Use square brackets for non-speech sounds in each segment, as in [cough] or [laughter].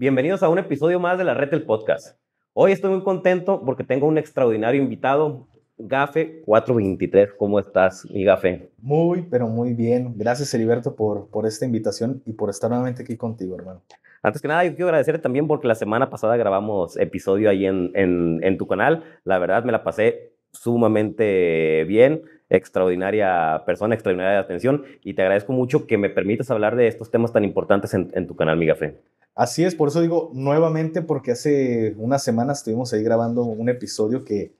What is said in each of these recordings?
Bienvenidos a un episodio más de la Red del Podcast. Hoy estoy muy contento porque tengo un extraordinario invitado, Gafe 423. ¿Cómo estás, mi Gafe? Muy, pero muy bien. Gracias, Heriberto, por, por esta invitación y por estar nuevamente aquí contigo, hermano. Antes que nada, yo quiero agradecerte también porque la semana pasada grabamos episodio ahí en, en, tu canal. La verdad, me la pasé sumamente bien extraordinaria persona, extraordinaria atención y te agradezco mucho que me permitas hablar de estos temas tan importantes en, en tu canal, mi Gafe. Así es, por eso digo nuevamente, porque hace unas semanas estuvimos ahí grabando un episodio que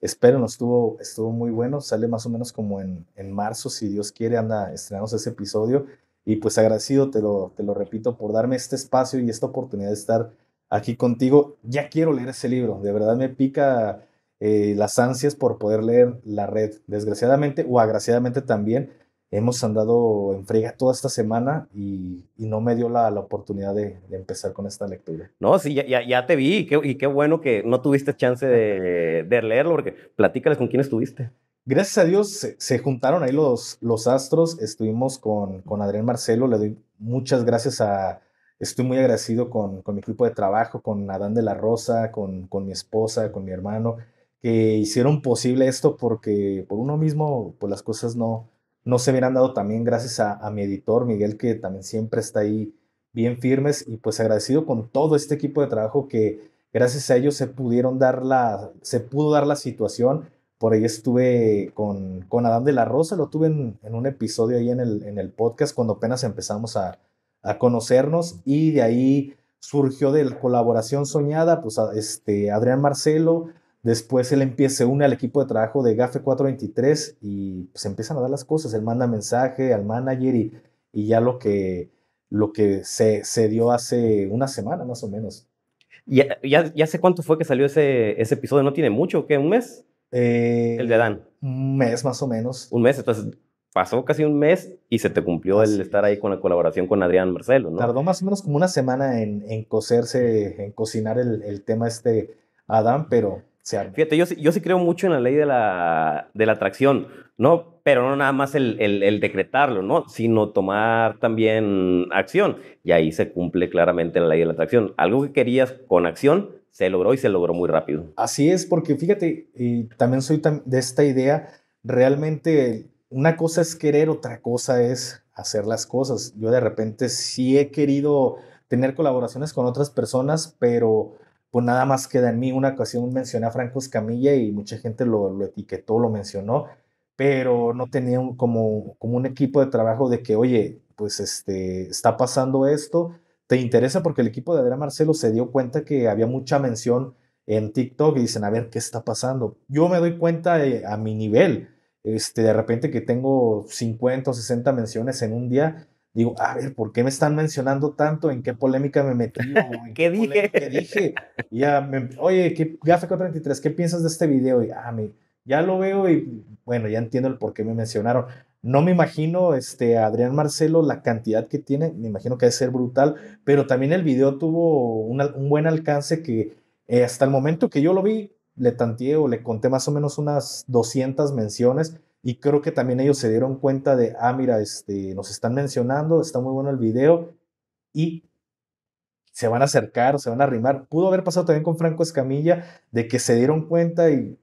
espero nos estuvo, estuvo muy bueno, sale más o menos como en, marzo, si Dios quiere, anda, estrenamos ese episodio. Y pues agradecido, te lo, te lo repito, por darme este espacio y esta oportunidad de estar aquí contigo. Ya quiero leer ese libro, de verdad me pica eh, las ansias por poder leer la red, desgraciadamente o agraciadamente también hemos andado en frega toda esta semana y, no me dio la, oportunidad de, empezar con esta lectura. No, sí, ya, te vi y qué, bueno que no tuviste chance de, leerlo, porque platícales con quién estuviste. Gracias a Dios se, juntaron ahí los, astros, estuvimos con, con, Adrián Marcelo, le doy muchas gracias a, estoy muy agradecido con, con mi equipo de trabajo, con Adán de la Rosa, con, con mi esposa, con mi hermano, que hicieron posible esto porque por uno mismo, pues las cosas no, no se hubieran dado también gracias a, mi editor Miguel, que también siempre está ahí bien firmes y pues agradecido con todo este equipo de trabajo que gracias a ellos se pudieron dar la, se pudo dar la situación. Por ahí estuve con, con Adán de la Rosa, lo tuve en, un episodio ahí en el, en el, podcast cuando apenas empezamos a, conocernos y de ahí surgió de la colaboración soñada, pues este, Adrián Marcelo, Después él empieza, se une al equipo de trabajo de GAFE 423 y se pues, empiezan a dar las cosas. Él manda mensaje al manager y, ya lo que, lo que se, dio hace una semana más o menos. Ya, ya, sé cuánto fue que salió ese, ese episodio, no tiene mucho, ¿qué? ¿Un mes? Eh, el de Adán. Un mes más o menos. Un mes, entonces pasó casi un mes y se te cumplió el estar ahí con la colaboración con Adrián Marcelo, ¿no? Tardó más o menos como una semana en, en cocerse, en cocinar el, el tema este Adán, pero Fíjate, yo, yo sí creo mucho en la ley de la, de la atracción, ¿no? Pero no nada más el, decretarlo, ¿no? Sino tomar también acción. Y ahí se cumple claramente la ley de la atracción. Algo que querías con acción se logró y se logró muy rápido. Así es, porque fíjate, y también soy de esta idea, realmente una cosa es querer, otra cosa es hacer las cosas. Yo de repente sí he querido tener colaboraciones con otras personas, pero pues nada más queda en mí. Una ocasión mencioné a Franco Escamilla y mucha gente lo, etiquetó, lo mencionó, pero no tenía como, como un equipo de trabajo de que, oye, pues este, está pasando esto, te interesa porque el equipo de Adela Marcelo se dio cuenta que había mucha mención en TikTok y dicen, a ver, ¿qué está pasando? Yo me doy cuenta eh, a mi nivel, este, de repente que tengo 50 o 60 menciones en un día, digo, a ver, ¿por qué me están mencionando tanto? ¿En qué polémica me metí? [laughs] ¿Qué, dije? ¿Qué dije? ya, em, oye, ¿qué, 33, ¿qué piensas de este video? Y ah, ya lo veo y bueno, ya entiendo el por qué me mencionaron. No me imagino este, Adrián Marcelo la cantidad que tiene, me imagino que debe ser brutal, pero también el video tuvo un, buen alcance que eh, hasta el momento que yo lo vi, le tanteé o le conté más o menos unas 200 menciones y creo que también ellos se dieron cuenta de, ah, mira, este, nos están mencionando, está muy bueno el video y se van a acercar, se van a arrimar. Pudo haber pasado también con Franco Escamilla de que se dieron cuenta y,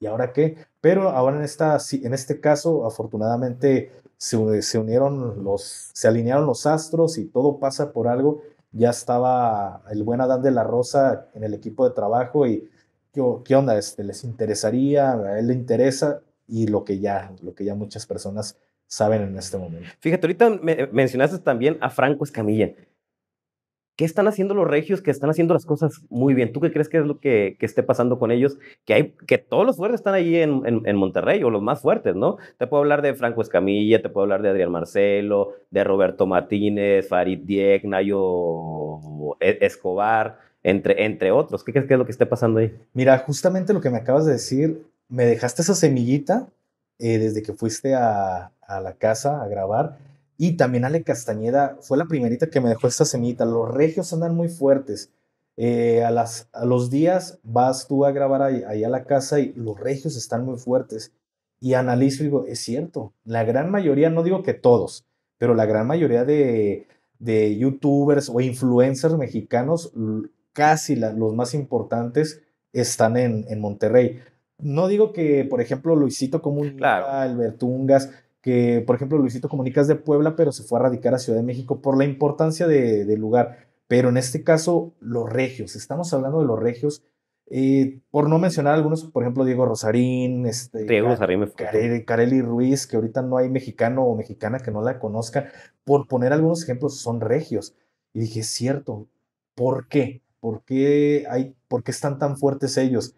¿y ahora qué? Pero ahora en, esta, en este caso, afortunadamente, se, se unieron los, se alinearon los astros y todo pasa por algo. Ya estaba el buen Adán de la Rosa en el equipo de trabajo y ¿qué, onda? Este, ¿Les interesaría? ¿A él le interesa? y lo que ya, lo que ya muchas personas saben en este momento. Fíjate, ahorita me mencionaste también a Franco Escamilla. ¿Qué están haciendo los regios que están haciendo las cosas muy bien? ¿Tú qué crees que es lo que, que esté pasando con ellos? Que, hay, que todos los fuertes están ahí en, en, Monterrey, o los más fuertes, ¿no? Te puedo hablar de Franco Escamilla, te puedo hablar de Adrián Marcelo, de Roberto Martínez, Farid Dieck, Nayo e-, Escobar, entre, entre otros. ¿Qué crees que es lo que esté pasando ahí? Mira, justamente lo que me acabas de decir me dejaste esa semillita eh, desde que fuiste a, a, la casa a grabar. Y también Ale Castañeda fue la primerita que me dejó esta semillita. Los regios andan muy fuertes. Eh, a, las, a los días vas tú a grabar ahí, a la casa y los regios están muy fuertes. Y analizo y digo, es cierto, la gran mayoría, no digo que todos, pero la gran mayoría de, de youtubers o influencers mexicanos, casi los más importantes, están en, en Monterrey. No digo que, por ejemplo, Luisito Comunica, Albertungas, que, por ejemplo, Luisito Comunica es de Puebla, pero se fue a radicar a Ciudad de México por la importancia del lugar. Pero en este caso, los regios, estamos hablando de los regios, eh, por no mencionar algunos, por ejemplo, Diego Rosarín, este, Diego Ruiz, que ahorita no hay mexicano o mexicana que no la conozca, por poner algunos ejemplos, son regios. Y dije, cierto, ¿por qué? ¿Por qué, hay, ¿por qué están tan fuertes ellos?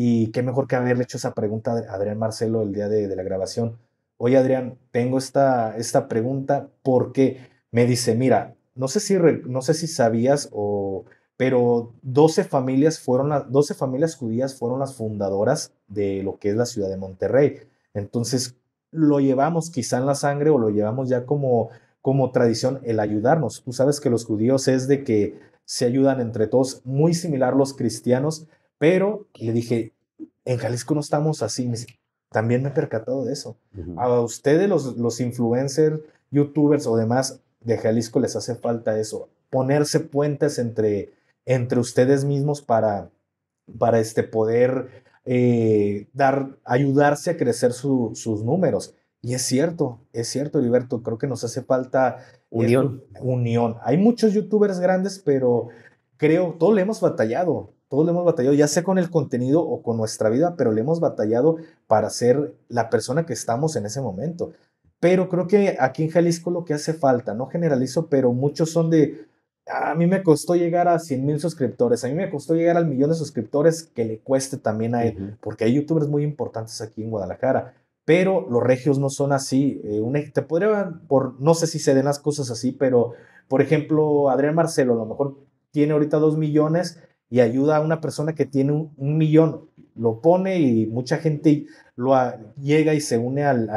Y qué mejor que haberle hecho esa pregunta a Adrián Marcelo el día de, la grabación. Oye, Adrián, tengo esta, esta pregunta porque me dice, mira, no sé si, no sé si sabías o pero 12 familias, fueron las, 12 familias judías fueron las fundadoras de lo que es la ciudad de Monterrey. Entonces, lo llevamos quizá en la sangre o lo llevamos ya como, como tradición el ayudarnos. Tú sabes que los judíos es de que se ayudan entre todos, muy similar los cristianos, pero le dije, en Jalisco no estamos así. También me he percatado de eso. A ustedes, los, los influencers, youtubers o demás de Jalisco, les hace falta eso. Ponerse puentes entre, entre ustedes mismos para, para este, poder eh, dar, ayudarse a crecer sus números. Y es cierto, es cierto, liberto creo que nos hace falta unión. unión. Hay muchos youtubers grandes, pero creo, todos le hemos batallado. Todos le hemos batallado, ya sea con el contenido o con nuestra vida, pero le hemos batallado para ser la persona que estamos en ese momento. Pero creo que aquí en Jalisco lo que hace falta, no generalizo, pero muchos son de, ah, a mí me costó llegar a 100 mil suscriptores, a mí me costó llegar al millón de suscriptores que le cueste también a él, porque hay youtubers muy importantes aquí en Guadalajara, pero los regios no son así. Eh, te podría, por, no sé si se den las cosas así, pero por ejemplo, Adrián Marcelo a lo mejor tiene ahorita 2 millones, y ayuda a una persona que tiene un, millón, lo pone y mucha gente lo llega y se une al,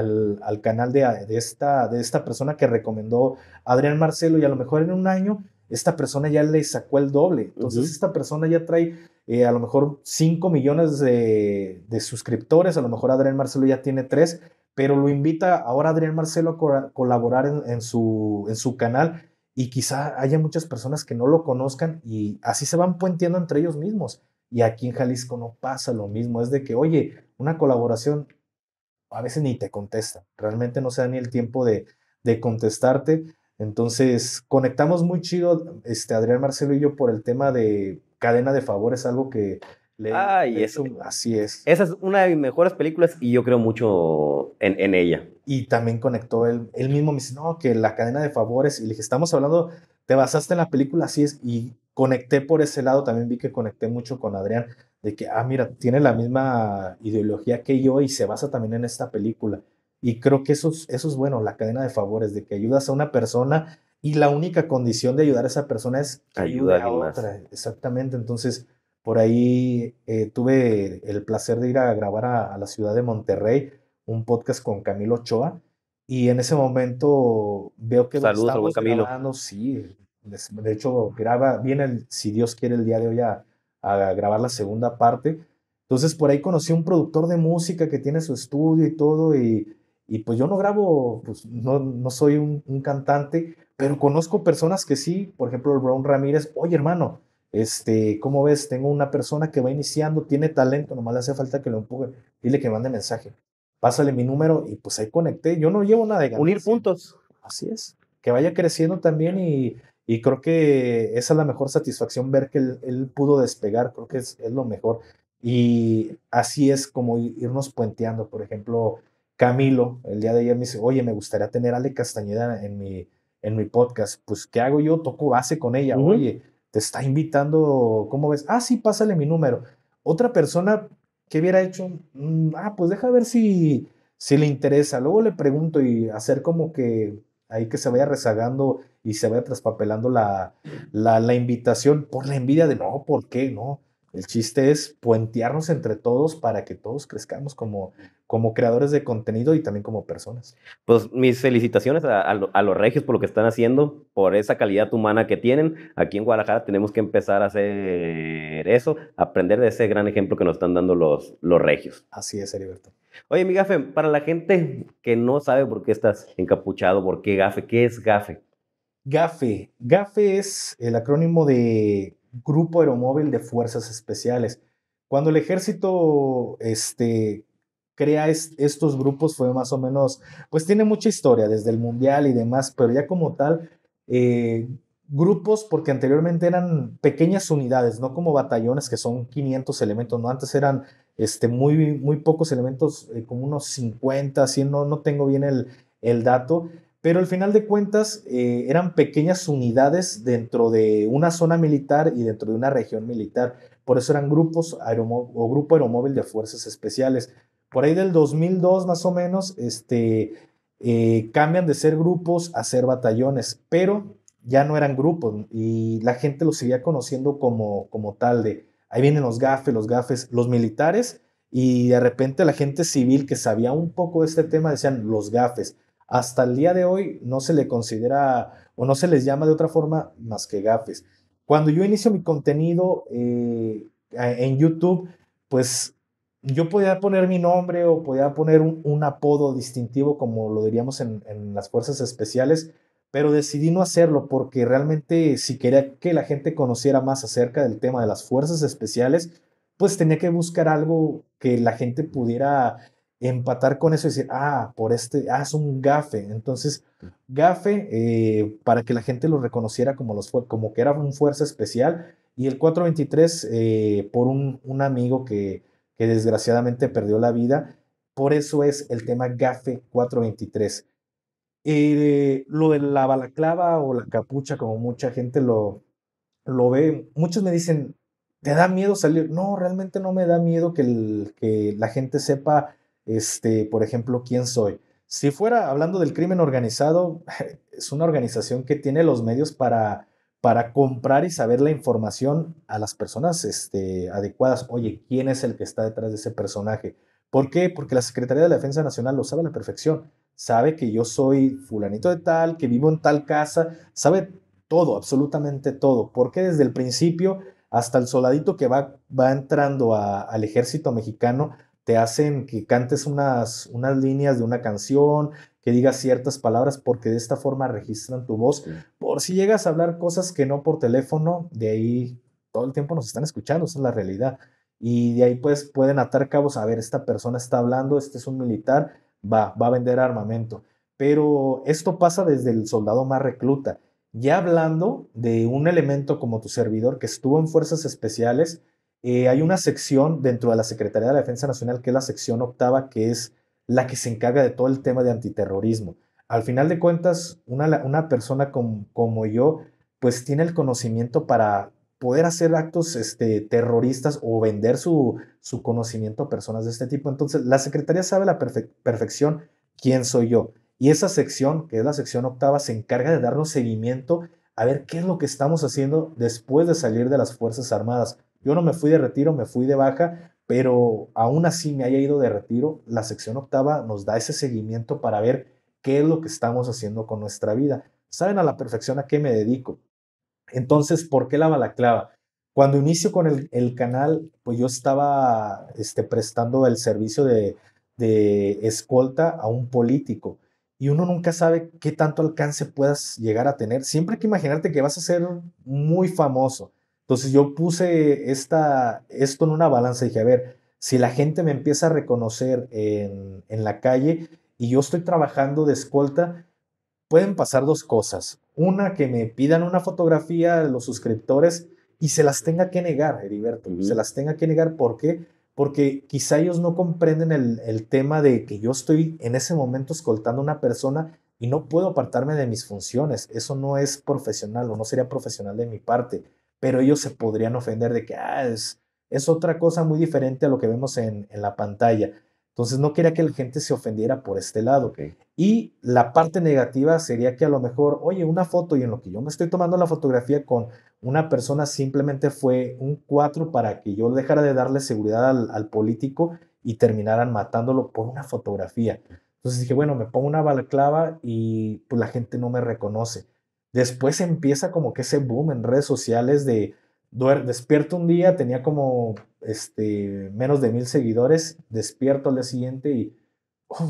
al, canal de, esta, de esta persona que recomendó Adrián Marcelo y a lo mejor en un año esta persona ya le sacó el doble. Entonces esta persona ya trae eh, a lo mejor 5 millones de, suscriptores, a lo mejor Adrián Marcelo ya tiene 3, pero lo invita ahora Adrián Marcelo a colaborar su, en su canal y quizá haya muchas personas que no lo conozcan y así se van puenteando entre ellos mismos. Y aquí en Jalisco no pasa lo mismo, es de que, oye, una colaboración a veces ni te contesta, realmente no se da ni el tiempo de, contestarte. Entonces, conectamos muy chido, este, Adrián Marcelo y yo, por el tema de cadena de favores, algo que, Ah, y eso así es. Esa es una de mis mejores películas y yo creo mucho en, en ella. Y también conectó él, él mismo, me dice, no, que la cadena de favores, y le dije, estamos hablando, te basaste en la película, así es, y conecté por ese lado, también vi que conecté mucho con Adrián, de que, ah, mira, tiene la misma ideología que yo y se basa también en esta película. Y creo que eso es, eso es bueno, la cadena de favores, de que ayudas a una persona y la única condición de ayudar a esa persona es que ayuda a otra. Exactamente, entonces por ahí eh, tuve el placer de ir a grabar a, la ciudad de Monterrey un podcast con Camilo Ochoa y en ese momento veo que Saludos estamos Grabando, sí, de hecho graba, viene el, si Dios quiere el día de hoy a, grabar la segunda parte. Entonces por ahí conocí a un productor de música que tiene su estudio y todo y, pues yo no grabo, pues no, soy un, un, cantante, pero conozco personas que sí, por ejemplo el Brown Ramírez, oye hermano, este, como ves? Tengo una persona que va iniciando, tiene talento, nomás le hace falta que lo empuje. Dile que mande mensaje. Pásale mi número y pues ahí conecté. Yo no llevo nada de ganas. Unir puntos. Así es. Que vaya creciendo también y, y creo que esa es la mejor satisfacción, ver que él, pudo despegar. Creo que es, es, lo mejor. Y así es como irnos puenteando. Por ejemplo, Camilo, el día de ayer me dice, oye, me gustaría tener a Ale Castañeda en mi, en mi podcast. Pues, ¿qué hago yo? Toco base con ella. Oye, te está invitando, ¿cómo ves? Ah, sí, pásale mi número. Otra persona que hubiera hecho, mm, ah, pues deja ver si, si le interesa. Luego le pregunto y hacer como que ahí que se vaya rezagando y se vaya traspapelando la, la, la invitación por la envidia de, no, ¿por qué? No el chiste es puentearnos entre todos para que todos crezcamos como, como creadores de contenido y también como personas. Pues mis felicitaciones a, los regios por lo que están haciendo, por esa calidad humana que tienen. Aquí en Guadalajara tenemos que empezar a hacer eso, aprender de ese gran ejemplo que nos están dando los, los regios. Así es, Heriberto. Oye, mi gafe, para la gente que no sabe por qué estás encapuchado, por qué gafe, ¿qué es gafe? GAFE. GAFE es el acrónimo de Grupo Aeromóvil de Fuerzas Especiales. Cuando el ejército este, crea estos grupos fue más o menos, pues tiene mucha historia desde el Mundial y demás, pero ya como tal, eh, grupos, porque anteriormente eran pequeñas unidades, no como batallones que son 500 elementos, no antes eran este, muy, muy pocos elementos, eh, como unos 50, 100, no, no tengo bien el, el dato, pero al final de cuentas eh, eran pequeñas unidades dentro de una zona militar y dentro de una región militar. Por eso eran grupos o grupo aeromóvil de fuerzas especiales. Por ahí del 2002 más o menos, este, eh, cambian de ser grupos a ser batallones, pero ya no eran grupos y la gente los seguía conociendo como, como tal de, ahí vienen los gafes, los gafes, los militares y de repente la gente civil que sabía un poco de este tema decían los gafes hasta el día de hoy no se le considera o no se les llama de otra forma más que gafes. Cuando yo inicio mi contenido eh, en YouTube, pues yo podía poner mi nombre o podía poner un, apodo distintivo, como lo diríamos en, las fuerzas especiales, pero decidí no hacerlo porque realmente si quería que la gente conociera más acerca del tema de las fuerzas especiales, pues tenía que buscar algo que la gente pudiera empatar con eso y decir, ah, por este, ah, es un gafe. Entonces, gafe, eh, para que la gente lo reconociera como, los, como que era un fuerza especial, y el 423 eh, por un, un amigo que, que, desgraciadamente perdió la vida. Por eso es el tema gafe 423. Eh, lo de la balaclava o la capucha, como mucha gente lo, lo ve, muchos me dicen, ¿te da miedo salir? No, realmente no me da miedo que, que la gente sepa este, por ejemplo, quién soy. Si fuera hablando del crimen organizado, [laughs] es una organización que tiene los medios para, para comprar y saber la información a las personas este, adecuadas. Oye, ¿quién es el que está detrás de ese personaje? ¿Por qué? Porque la Secretaría de Defensa Nacional lo sabe a la perfección. Sabe que yo soy fulanito de tal, que vivo en tal casa, sabe todo, absolutamente todo. Porque desde el principio hasta el soldadito que va, va entrando al ejército mexicano hacen que cantes unas, unas líneas de una canción, que digas ciertas palabras, porque de esta forma registran tu voz. Por si llegas a hablar cosas que no por teléfono, de ahí todo el tiempo nos están escuchando, esa es la realidad. Y de ahí pues pueden atar cabos, a ver, esta persona está hablando, este es un militar, va, va a vender armamento. Pero esto pasa desde el soldado más recluta. Ya hablando de un elemento como tu servidor que estuvo en fuerzas especiales, eh, hay una sección dentro de la Secretaría de la Defensa Nacional, que es la sección octava, que es la que se encarga de todo el tema de antiterrorismo. Al final de cuentas, una, una persona como yo, pues tiene el conocimiento para poder hacer actos este, terroristas o vender su, su conocimiento a personas de este tipo. Entonces, la Secretaría sabe la perfección quién soy yo. Y esa sección, que es la sección octava, se encarga de darnos seguimiento a ver qué es lo que estamos haciendo después de salir de las Fuerzas Armadas yo no me fui de retiro, me fui de baja, pero aún así me haya ido de retiro, la sección octava nos da ese seguimiento para ver qué es lo que estamos haciendo con nuestra vida. Saben a la perfección a qué me dedico. Entonces, ¿por qué la balaclava? Cuando inicio con el, canal, pues yo estaba este, prestando el servicio de, de escolta a un político y uno nunca sabe qué tanto alcance puedas llegar a tener. Siempre hay que imaginarte que vas a ser muy famoso. Entonces yo puse esta, esto en una balanza y dije, a ver, si la gente me empieza a reconocer en, la calle y yo estoy trabajando de escolta, pueden pasar dos cosas. Una, que me pidan una fotografía los suscriptores y se las tenga que negar, Heriberto. Se las tenga que negar. ¿Por qué? Porque quizá ellos no comprenden el, el, tema de que yo estoy en ese momento escoltando a una persona y no puedo apartarme de mis funciones. Eso no es profesional o no sería profesional de mi parte pero ellos se podrían ofender de que ah, es, es otra cosa muy diferente a lo que vemos en, la pantalla. Entonces no quería que la gente se ofendiera por este lado. Y la parte negativa sería que a lo mejor, oye, una foto y en lo que yo me estoy tomando la fotografía con una persona simplemente fue un cuatro para que yo dejara de darle seguridad al, político y terminaran matándolo por una fotografía. Entonces dije, bueno, me pongo una balaclava y pues, la gente no me reconoce. Después empieza como que ese boom en redes sociales de despierto un día, tenía como este, menos de mil seguidores, despierto al día siguiente y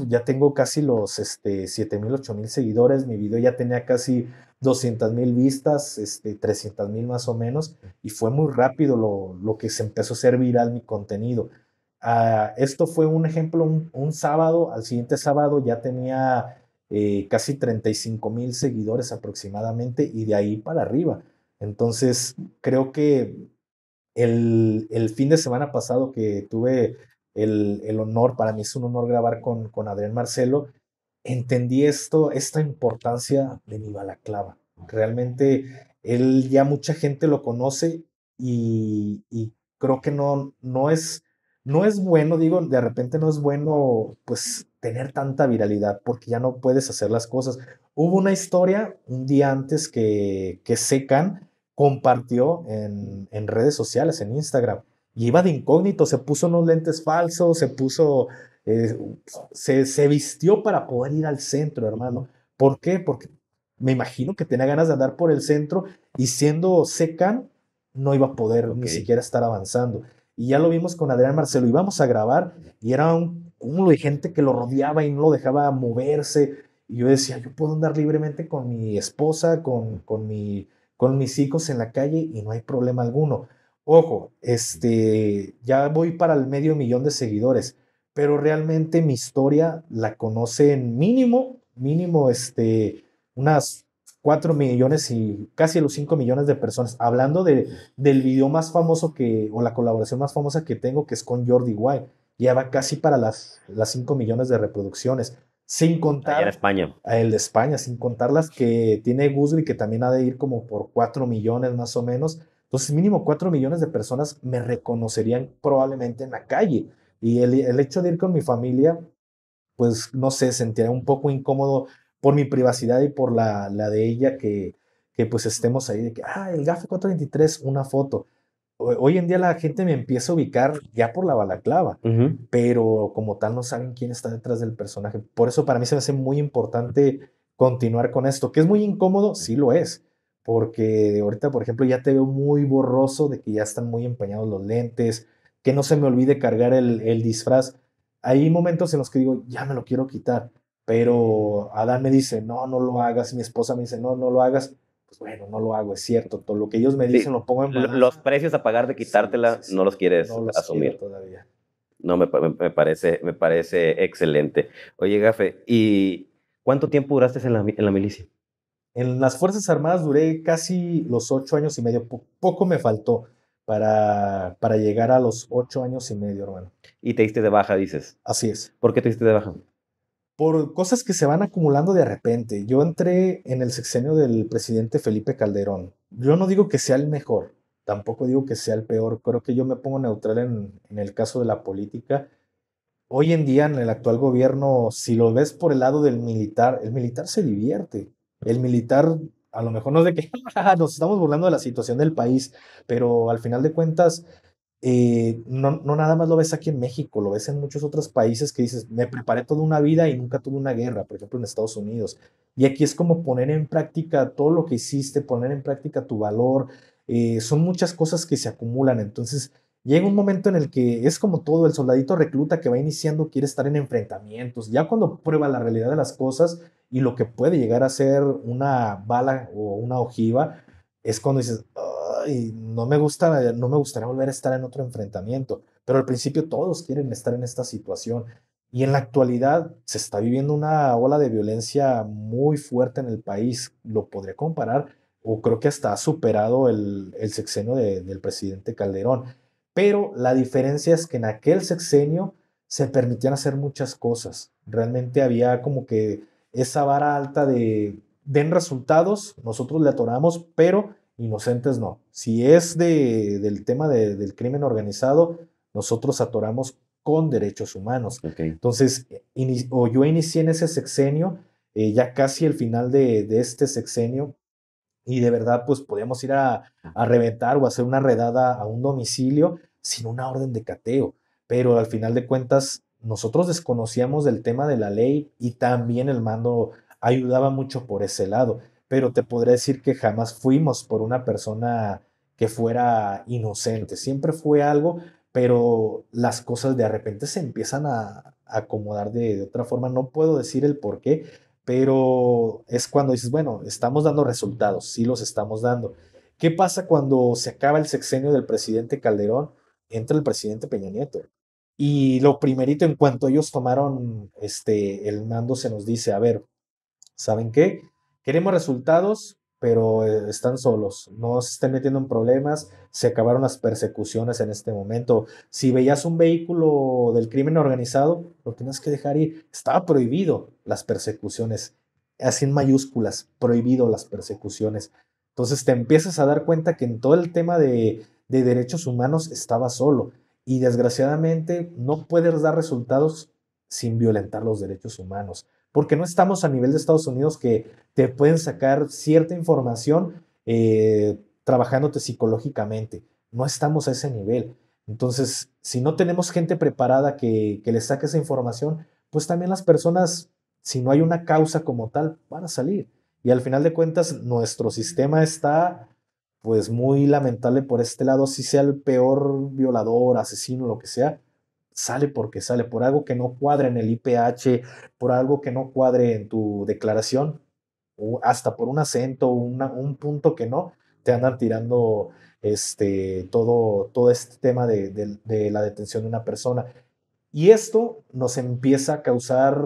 ya tengo casi los este, 7 mil, mil seguidores, mi video ya tenía casi 200 mil vistas, este, 300 mil más o menos, y fue muy rápido lo, que se empezó a hacer viral mi contenido. Ah, esto fue un ejemplo, un, sábado, al siguiente sábado ya tenía eh, casi 35 mil seguidores aproximadamente y de ahí para arriba. Entonces, creo que el, el fin de semana pasado que tuve el, honor, para mí es un honor grabar con, con Adrián Marcelo, entendí esto, esta importancia de mi balaclava. Realmente él ya mucha gente lo conoce y, y creo que no, no es no es bueno, digo, de repente no es bueno, pues, tener tanta viralidad porque ya no puedes hacer las cosas. Hubo una historia un día antes que, que Secan compartió en, en redes sociales, en Instagram, y iba de incógnito, se puso unos lentes falsos, se puso, eh, se, vistió para poder ir al centro, hermano. ¿Por qué? Porque me imagino que tenía ganas de andar por el centro y siendo Secan no iba a poder ni siquiera estar avanzando. Y ya lo vimos con Adrián Marcelo, íbamos a grabar y era un cúmulo de gente que lo rodeaba y no lo dejaba moverse. Y yo decía, yo puedo andar libremente con mi esposa, con, con, mi, con mis hijos en la calle y no hay problema alguno. Ojo, este, ya voy para el medio millón de seguidores, pero realmente mi historia la conocen mínimo, mínimo, este, unas 4 millones y casi los 5 millones de personas. Hablando de, del video más famoso que, o la colaboración más famosa que tengo, que es con Jordi White, ya va casi para las, las 5 millones de reproducciones. Sin contar. en España. El de España, sin contar las que tiene Guzli, que también ha de ir como por 4 millones más o menos. Entonces, mínimo 4 millones de personas me reconocerían probablemente en la calle. Y el, el hecho de ir con mi familia, pues no sé, sentiría un poco incómodo por mi privacidad y por la, de ella que, que pues estemos ahí de que, ah, el GAFE 423, una foto. Hoy en día la gente me empieza a ubicar ya por la balaclava, pero como tal no saben quién está detrás del personaje. Por eso para mí se me hace muy importante continuar con esto, que es muy incómodo, sí lo es, porque ahorita, por ejemplo, ya te veo muy borroso de que ya están muy empañados los lentes, que no se me olvide cargar el, el disfraz. Hay momentos en los que digo, ya me lo quiero quitar, pero Adán me dice, no, no lo hagas. Mi esposa me dice, no, no lo hagas. Pues bueno, no lo hago, es cierto. Todo lo que ellos me dicen lo pongo en Los precios a pagar de quitártela no los quieres asumir. todavía. No, me, parece, me parece excelente. Oye, Gafe, ¿y cuánto tiempo duraste en la, en la milicia? En las Fuerzas Armadas duré casi los ocho años y medio. poco me faltó para, para llegar a los ocho años y medio, hermano. Y te diste de baja, dices. Así es. ¿Por qué te diste de baja? por cosas que se van acumulando de repente. Yo entré en el sexenio del presidente Felipe Calderón. Yo no digo que sea el mejor, tampoco digo que sea el peor. Creo que yo me pongo neutral en, el caso de la política. Hoy en día en el actual gobierno, si lo ves por el lado del militar, el militar se divierte. El militar, a lo mejor no es de que [laughs] ah, nos estamos burlando de la situación del país, pero al final de cuentas, eh, no, no, nada más lo ves aquí en México, lo ves en muchos otros países que dices, me preparé toda una vida y nunca tuve una guerra, por ejemplo en Estados Unidos. Y aquí es como poner en práctica todo lo que hiciste, poner en práctica tu valor. Eh, son muchas cosas que se acumulan. Entonces llega un momento en el que es como todo, el soldadito recluta que va iniciando quiere estar en enfrentamientos. Ya cuando prueba la realidad de las cosas y lo que puede llegar a ser una bala o una ojiva, es cuando dices, ah, no me gusta, no me gustaría volver a estar en otro enfrentamiento. Pero al principio todos quieren estar en esta situación. Y en la actualidad se está viviendo una ola de violencia muy fuerte en el país. Lo podría comparar, o creo que hasta ha superado el, sexenio del presidente Calderón. Pero la diferencia es que en aquel sexenio se permitían hacer muchas cosas. Realmente había como que esa vara alta de den resultados, nosotros le atoramos, pero inocentes no. Si es de, del tema del crimen organizado, nosotros atoramos con derechos humanos. Entonces, o yo inicié en ese sexenio, eh, ya casi el final de, este sexenio, y de verdad, pues podíamos ir a, a, reventar o hacer una redada a un domicilio sin una orden de cateo. Pero al final de cuentas, nosotros desconocíamos del tema de la ley y también el mando ayudaba mucho por ese lado pero te podré decir que jamás fuimos por una persona que fuera inocente, siempre fue algo, pero las cosas de repente se empiezan a, acomodar de, otra forma, no puedo decir el por qué, pero es cuando dices, bueno, estamos dando resultados, sí los estamos dando. ¿Qué pasa cuando se acaba el sexenio del presidente Calderón? Entra el presidente Peña Nieto. Y lo primerito, en cuanto ellos tomaron este, el mando, se nos dice, a ver, ¿saben qué? queremos resultados, pero eh, están solos, no se están metiendo en problemas, se acabaron las persecuciones en este momento. Si veías un vehículo del crimen organizado, lo tenías que dejar ir. Estaba prohibido las persecuciones, así en mayúsculas, prohibido las persecuciones. Entonces te empiezas a dar cuenta que en todo el tema de derechos humanos estaba solo y desgraciadamente no puedes dar resultados sin violentar los derechos humanos porque no estamos a nivel de Estados Unidos que te pueden sacar cierta información eh, trabajándote psicológicamente. No estamos a ese nivel. Entonces, si no tenemos gente preparada que, que le saque esa información, pues también las personas, si no hay una causa como tal, van a salir. Y al final de cuentas, nuestro sistema está pues muy lamentable por este lado, si sea el peor violador, asesino, lo que sea, sale porque sale, por algo que no cuadre en el IPH, por algo que no cuadre en tu declaración, o hasta por un acento, una, un punto que no, te andan tirando este, todo, todo este tema de, la detención de una persona. Y esto nos empieza a causar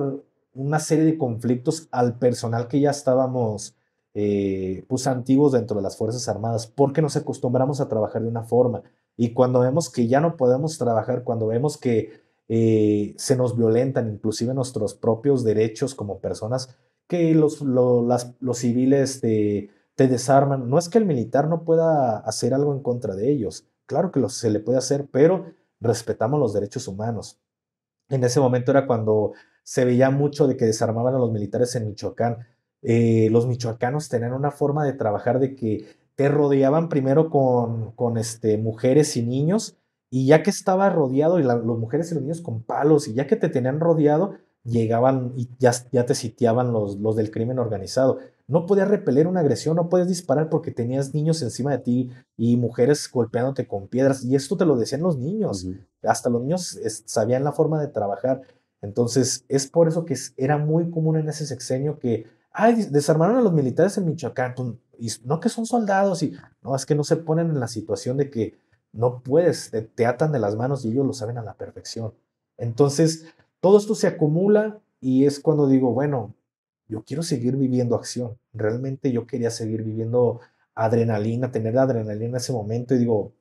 una serie de conflictos al personal que ya estábamos eh, pues antiguos dentro de las Fuerzas Armadas, porque nos acostumbramos a trabajar de una forma. Y cuando vemos que ya no podemos trabajar, cuando vemos que eh, se nos violentan inclusive nuestros propios derechos como personas, que los, los civiles te, desarman, no es que el militar no pueda hacer algo en contra de ellos, claro que se le puede hacer, pero respetamos los derechos humanos. En ese momento era cuando se veía mucho de que desarmaban a los militares en Michoacán. Eh, los michoacanos tenían una forma de trabajar de que te rodeaban primero con, con este, mujeres y niños, y ya que estaba rodeado, y las mujeres y los niños con palos, y ya que te tenían rodeado, llegaban y ya, ya te sitiaban los, los del crimen organizado. No podías repeler una agresión, no podías disparar porque tenías niños encima de ti y mujeres golpeándote con piedras. Y esto te lo decían los niños. Hasta los niños sabían la forma de trabajar. Entonces, es por eso que era muy común en ese sexenio que, ay, desarmaron a los militares en Michoacán. Y no que son soldados y no, es que no se ponen en la situación de que no puedes, te, te atan de las manos y ellos lo saben a la perfección. Entonces, todo esto se acumula y es cuando digo, bueno, yo quiero seguir viviendo acción. Realmente yo quería seguir viviendo adrenalina, tener adrenalina en ese momento y digo,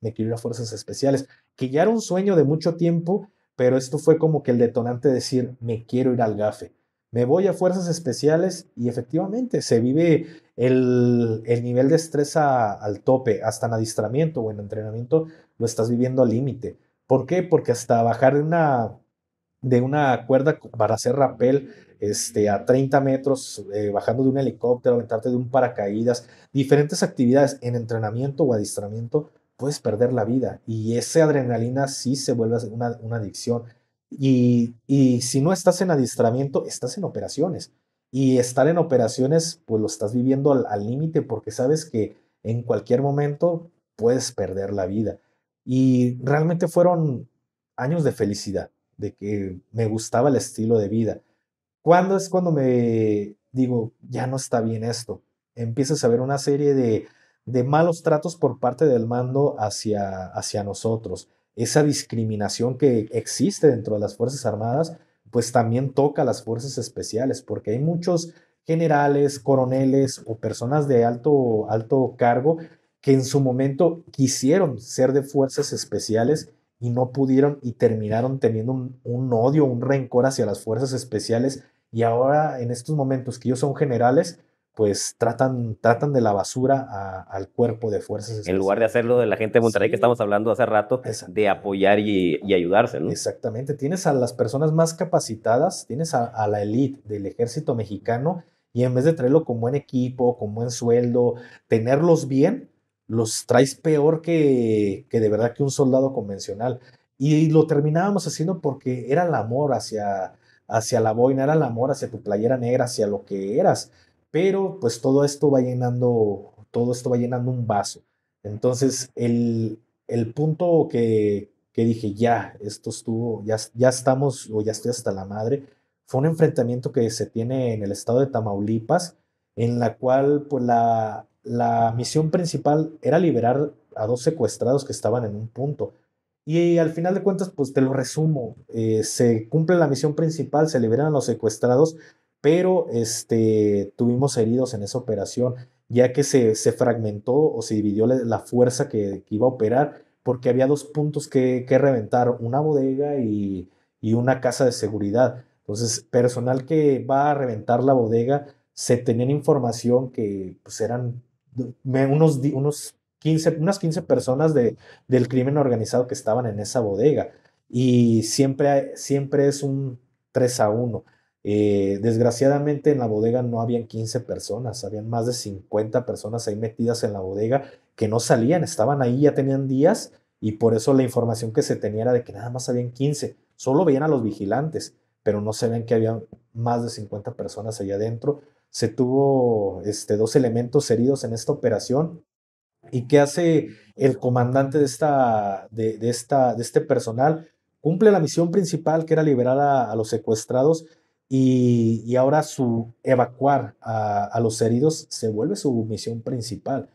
me quiero ir a fuerzas especiales, que ya era un sueño de mucho tiempo, pero esto fue como que el detonante de decir, me quiero ir al GAFE me voy a fuerzas especiales y efectivamente se vive el, nivel de estrés al tope, hasta en adiestramiento o en entrenamiento lo estás viviendo al límite. ¿Por qué? Porque hasta bajar de una, de una cuerda para hacer rappel este, a 30 metros, eh, bajando de un helicóptero, aventarte de un paracaídas, diferentes actividades en entrenamiento o adiestramiento, puedes perder la vida. Y esa adrenalina sí se vuelve una, una adicción y, si no estás en adiestramiento, estás en operaciones. Y estar en operaciones, pues lo estás viviendo al límite porque sabes que en cualquier momento puedes perder la vida. Y realmente fueron años de felicidad, de que me gustaba el estilo de vida. cuando es cuando me digo, ya no está bien esto? Empiezas a ver una serie de, de malos tratos por parte del mando hacia, hacia nosotros esa discriminación que existe dentro de las Fuerzas Armadas, pues también toca a las Fuerzas Especiales, porque hay muchos generales, coroneles o personas de alto, alto cargo que en su momento quisieron ser de Fuerzas Especiales y no pudieron y terminaron teniendo un, un odio, un rencor hacia las Fuerzas Especiales y ahora en estos momentos que ellos son generales, pues tratan, tratan de la basura al cuerpo de fuerzas. En lugar de hacerlo de la gente de Monterrey que estamos hablando hace rato, de apoyar y, ayudarse, ¿no? Exactamente, tienes a las personas más capacitadas, tienes a, la elite del ejército mexicano y en vez de traerlo con buen equipo, con buen sueldo, tenerlos bien, los traes peor que, que de verdad que un soldado convencional. Y, lo terminábamos haciendo porque era el amor hacia, hacia la boina, era el amor hacia tu playera negra, hacia lo que eras pero pues todo esto va llenando, todo esto va llenando un vaso. Entonces, el, el punto que, dije, ya, esto estuvo, ya, ya estamos o ya estoy hasta la madre, fue un enfrentamiento que se tiene en el estado de Tamaulipas, en la cual pues la, la misión principal era liberar a dos secuestrados que estaban en un punto. Y al final de cuentas, pues te lo resumo, eh, se cumple la misión principal, se liberan los secuestrados, pero este, tuvimos heridos en esa operación, ya que se, fragmentó o se dividió la fuerza que, iba a operar, porque había dos puntos que, que reventar, una bodega y, una casa de seguridad. Entonces, personal que va a reventar la bodega, se tenían información que pues, eran unos, 15, unas 15 personas del crimen organizado que estaban en esa bodega. Y siempre, siempre es un 3 a 1 eh, desgraciadamente en la bodega no habían 15 personas, habían más de 50 personas ahí metidas en la bodega que no salían, estaban ahí, ya tenían días y por eso la información que se tenía era de que nada más habían 15, solo veían a los vigilantes, pero no se ven que había más de 50 personas allá adentro. Se tuvo este, dos elementos heridos en esta operación. ¿Y qué hace el comandante de, esta, de, esta, de este personal? Cumple la misión principal que era liberar a los secuestrados y, ahora su evacuar a, los heridos se vuelve su misión principal.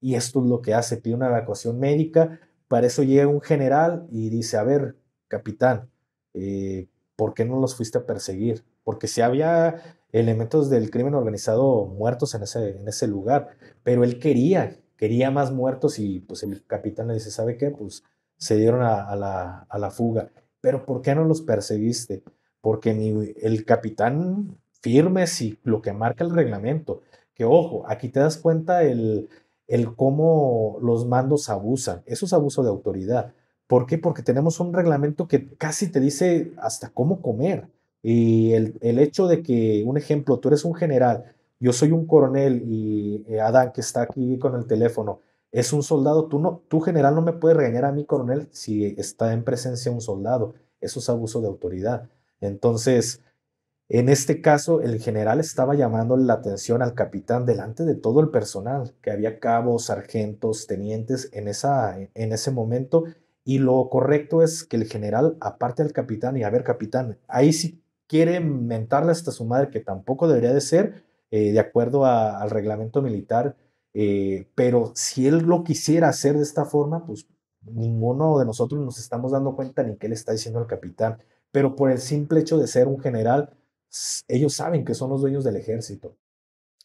Y esto es lo que hace, pide una evacuación médica. Para eso llega un general y dice, a ver, capitán, eh, ¿por qué no los fuiste a perseguir? Porque si había elementos del crimen organizado muertos en ese, en ese lugar, pero él quería, quería más muertos y pues el capitán le dice, ¿sabe qué? Pues se dieron a, a, la, a la fuga, pero ¿por qué no los perseguiste? porque ni el capitán firme si lo que marca el reglamento. Que ojo, aquí te das cuenta el, el cómo los mandos abusan. Eso es abuso de autoridad. ¿Por qué? Porque tenemos un reglamento que casi te dice hasta cómo comer. Y el, el, hecho de que, un ejemplo, tú eres un general, yo soy un coronel y eh, Adán, que está aquí con el teléfono, es un soldado, tú, no, tú general no me puedes regañar a mi coronel si está en presencia un soldado. Eso es abuso de autoridad. Entonces, en este caso, el general estaba llamando la atención al capitán delante de todo el personal, que había cabos, sargentos, tenientes en, ese momento, y lo correcto es que el general aparte al capitán y a ver, capitán, ahí sí quiere mentarle hasta su madre, que tampoco debería de ser, eh, de acuerdo al reglamento militar, eh, pero si él lo quisiera hacer de esta forma, pues ninguno de nosotros nos estamos dando cuenta ni qué le está diciendo al capitán pero por el simple hecho de ser un general, ellos saben que son los dueños del ejército.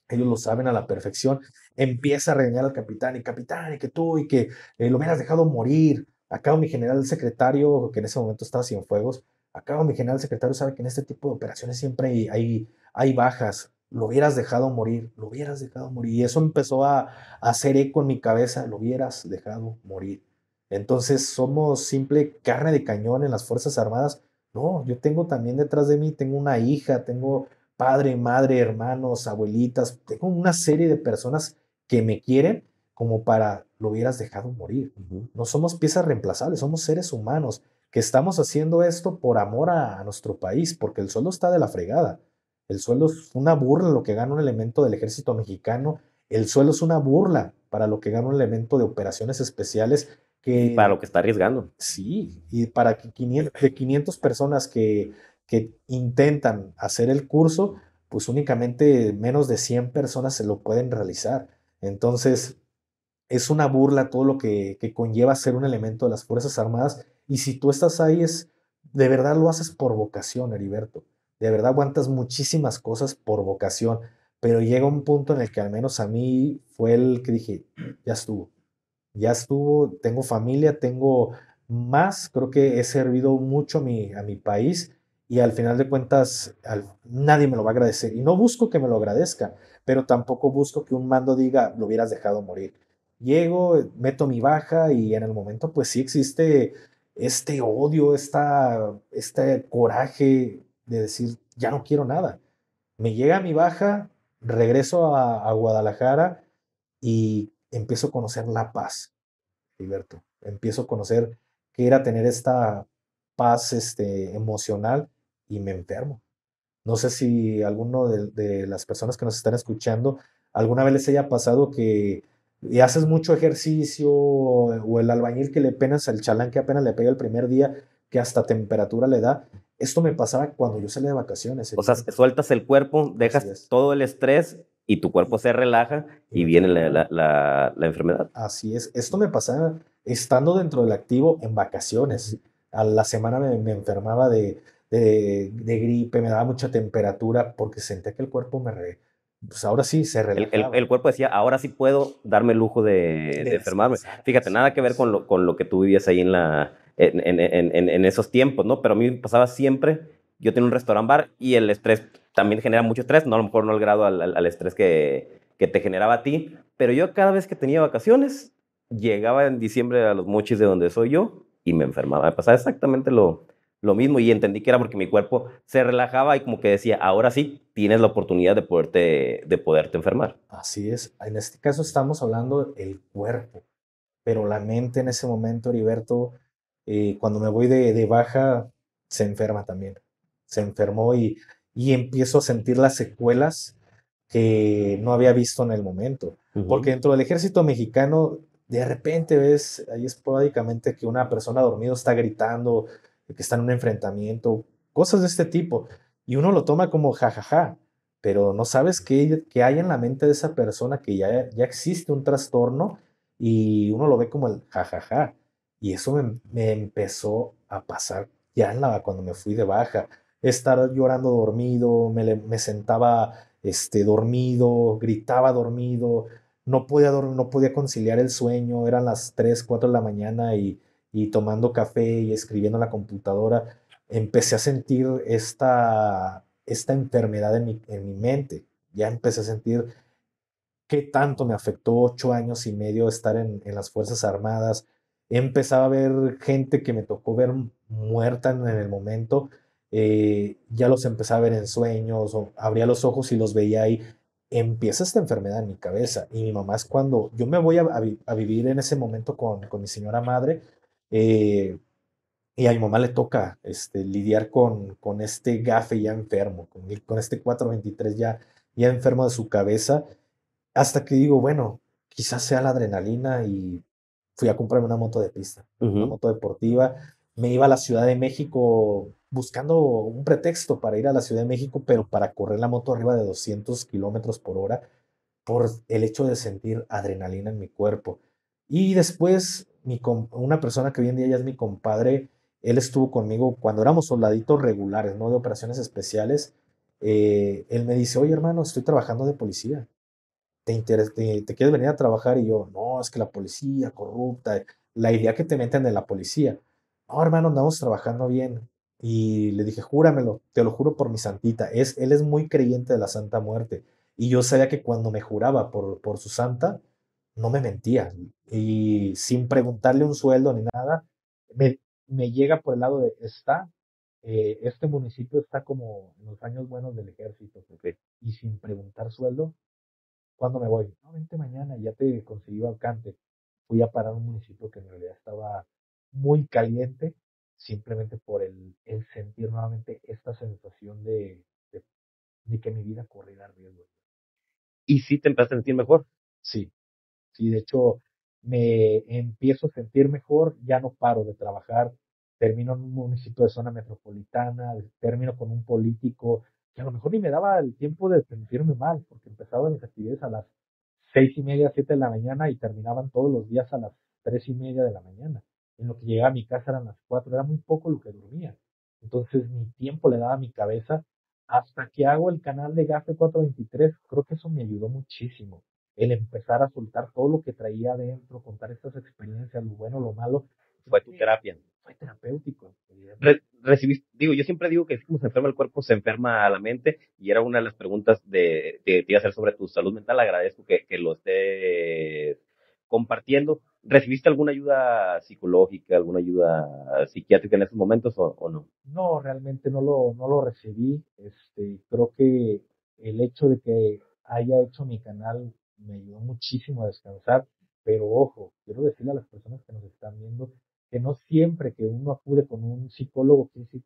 Ellos lo saben a la perfección. Empieza a regañar al capitán y capitán, y que tú, y que eh, lo hubieras dejado morir. Acá mi general secretario, que en ese momento estaba sin fuegos, acá mi general secretario sabe que en este tipo de operaciones siempre hay, hay, bajas. Lo hubieras dejado morir, lo hubieras dejado morir. Y eso empezó a hacer eco en mi cabeza, lo hubieras dejado morir. Entonces somos simple carne de cañón en las Fuerzas Armadas no, yo tengo también detrás de mí, tengo una hija, tengo padre, madre, hermanos, abuelitas, tengo una serie de personas que me quieren como para lo hubieras dejado morir. No somos piezas reemplazables, somos seres humanos que estamos haciendo esto por amor a, nuestro país, porque el suelo está de la fregada. El suelo es una burla lo que gana un elemento del ejército mexicano. El suelo es una burla para lo que gana un elemento de operaciones especiales para lo que está arriesgando. Sí, y para que 500, personas que, intentan hacer el curso, pues únicamente menos de 100 personas se lo pueden realizar. Entonces, es una burla todo lo que, que, conlleva ser un elemento de las Fuerzas Armadas. Y si tú estás ahí, es de verdad lo haces por vocación, Heriberto. De verdad aguantas muchísimas cosas por vocación. Pero llega un punto en el que al menos a mí fue el que dije, ya estuvo ya estuvo, tengo familia, tengo más, creo que he servido mucho a mi, a mi país y al final de cuentas nadie me lo va a agradecer. Y no busco que me lo agradezca, pero tampoco busco que un mando diga, lo hubieras dejado morir. Llego, meto mi baja y en el momento pues sí existe este odio, esta, este coraje de decir, ya no quiero nada. Me llega mi baja, regreso a, a Guadalajara y empiezo a conocer la paz, Liberto. Empiezo a conocer que era tener esta paz este, emocional y me enfermo. No sé si alguno de, las personas que nos están escuchando alguna vez les haya pasado que haces mucho ejercicio o, el albañil que le penas al chalán que apenas le pega el primer día, que hasta temperatura le da. Esto me pasaba cuando yo salía de vacaciones. O sea, sueltas el cuerpo, dejas todo el estrés y tu cuerpo se relaja y viene la, enfermedad. Así es. Esto me pasaba estando dentro del activo en vacaciones. A la semana me, enfermaba de, gripe, me daba mucha temperatura porque sentía que el cuerpo me... Re, pues ahora sí se relaja. El, cuerpo decía, ahora sí puedo darme el lujo de, enfermarme. Fíjate, nada que ver con lo, con lo que tú vivías ahí en, la, en, esos tiempos, ¿no? Pero a mí me pasaba siempre, yo tenía un restaurant bar y el estrés también genera mucho estrés, no a lo mejor no el grado al, estrés que, que, te generaba a ti, pero yo cada vez que tenía vacaciones, llegaba en diciembre a los mochis de donde soy yo y me enfermaba, me pasaba exactamente lo, lo mismo y entendí que era porque mi cuerpo se relajaba y como que decía, ahora sí tienes la oportunidad de poderte, de poderte enfermar. Así es, en este caso estamos hablando del cuerpo, pero la mente en ese momento, Heriberto, eh, cuando me voy de, de, baja, se enferma también, se enfermó y y empiezo a sentir las secuelas que no había visto en el momento. Porque dentro del ejército mexicano, de repente ves ahí esporádicamente que una persona dormida está gritando, que está en un enfrentamiento, cosas de este tipo. Y uno lo toma como jajaja, pero no sabes qué, hay en la mente de esa persona que ya, ya existe un trastorno y uno lo ve como el jajaja. Y eso me, empezó a pasar ya cuando me fui de baja estar llorando dormido, me, sentaba este, dormido, gritaba dormido, no podía, no podía conciliar el sueño, eran las 3, 4 de la mañana y, tomando café y escribiendo en la computadora, empecé a sentir esta, esta enfermedad en mi, mente, ya empecé a sentir qué tanto me afectó ocho años y medio estar en, en, las Fuerzas Armadas. Empezaba a ver gente que me tocó ver muerta en, el momento eh, ya los empezaba a ver en sueños o abría los ojos y los veía ahí. Empieza esta enfermedad en mi cabeza y mi mamá es cuando yo me voy a, vivir en ese momento con, con mi señora madre eh, y a mi mamá le toca este, lidiar con, con este gafe ya enfermo, con, con este 423 ya, ya enfermo de su cabeza, hasta que digo, bueno, quizás sea la adrenalina y fui a comprarme una moto de pista, una moto deportiva me iba a la Ciudad de México buscando un pretexto para ir a la Ciudad de México, pero para correr la moto arriba de 200 kilómetros por hora por el hecho de sentir adrenalina en mi cuerpo. Y después, mi una persona que hoy en día ya es mi compadre, él estuvo conmigo cuando éramos soldaditos regulares, no de operaciones especiales. Eh, él me dice, oye hermano, estoy trabajando de policía. ¿Te, interesa, te, quieres venir a trabajar? Y yo, no, es que la policía corrupta, la idea que te meten de la policía no, hermano, andamos trabajando bien. Y le dije, júramelo, te lo juro por mi santita. Es, él es muy creyente de la Santa Muerte. Y yo sabía que cuando me juraba por, por su santa, no me mentía. Y sin preguntarle un sueldo ni nada, me, me llega por el lado de, está, eh, este municipio está como en los años buenos del ejército, Y sin preguntar sueldo, ¿cuándo me voy? No, vente mañana, ya te conseguí vacante. Fui a parar un municipio que en realidad estaba muy caliente, simplemente por el, sentir nuevamente esta sensación de, que mi vida corría riesgo. ¿Y si te empezaste a sentir mejor? Sí, sí, de hecho me empiezo a sentir mejor, ya no paro de trabajar, termino en un municipio de zona metropolitana, termino con un político, que a lo mejor ni me daba el tiempo de sentirme mal, porque empezaba mis actividades a las seis y media, siete de la mañana y terminaban todos los días a las tres y media de la mañana en lo que llegaba a mi casa eran las cuatro. era muy poco lo que dormía. Entonces mi tiempo le daba a mi cabeza hasta que hago el canal de Gafe 423. Creo que eso me ayudó muchísimo. El empezar a soltar todo lo que traía adentro, contar estas experiencias, lo bueno, lo malo. Fue tu terapia. Fue terapéutico. digo, yo siempre digo que como se enferma el cuerpo, se enferma a la mente. Y era una de las preguntas de, que te iba a hacer sobre tu salud mental. Agradezco que, que lo estés compartiendo ¿Recibiste alguna ayuda psicológica, alguna ayuda psiquiátrica en esos momentos o, no? No, realmente no lo, no lo recibí. Este, creo que el hecho de que haya hecho mi canal me ayudó muchísimo a descansar, pero ojo, quiero decirle a las personas que nos están viendo que no siempre que uno acude con un psicólogo quiere decir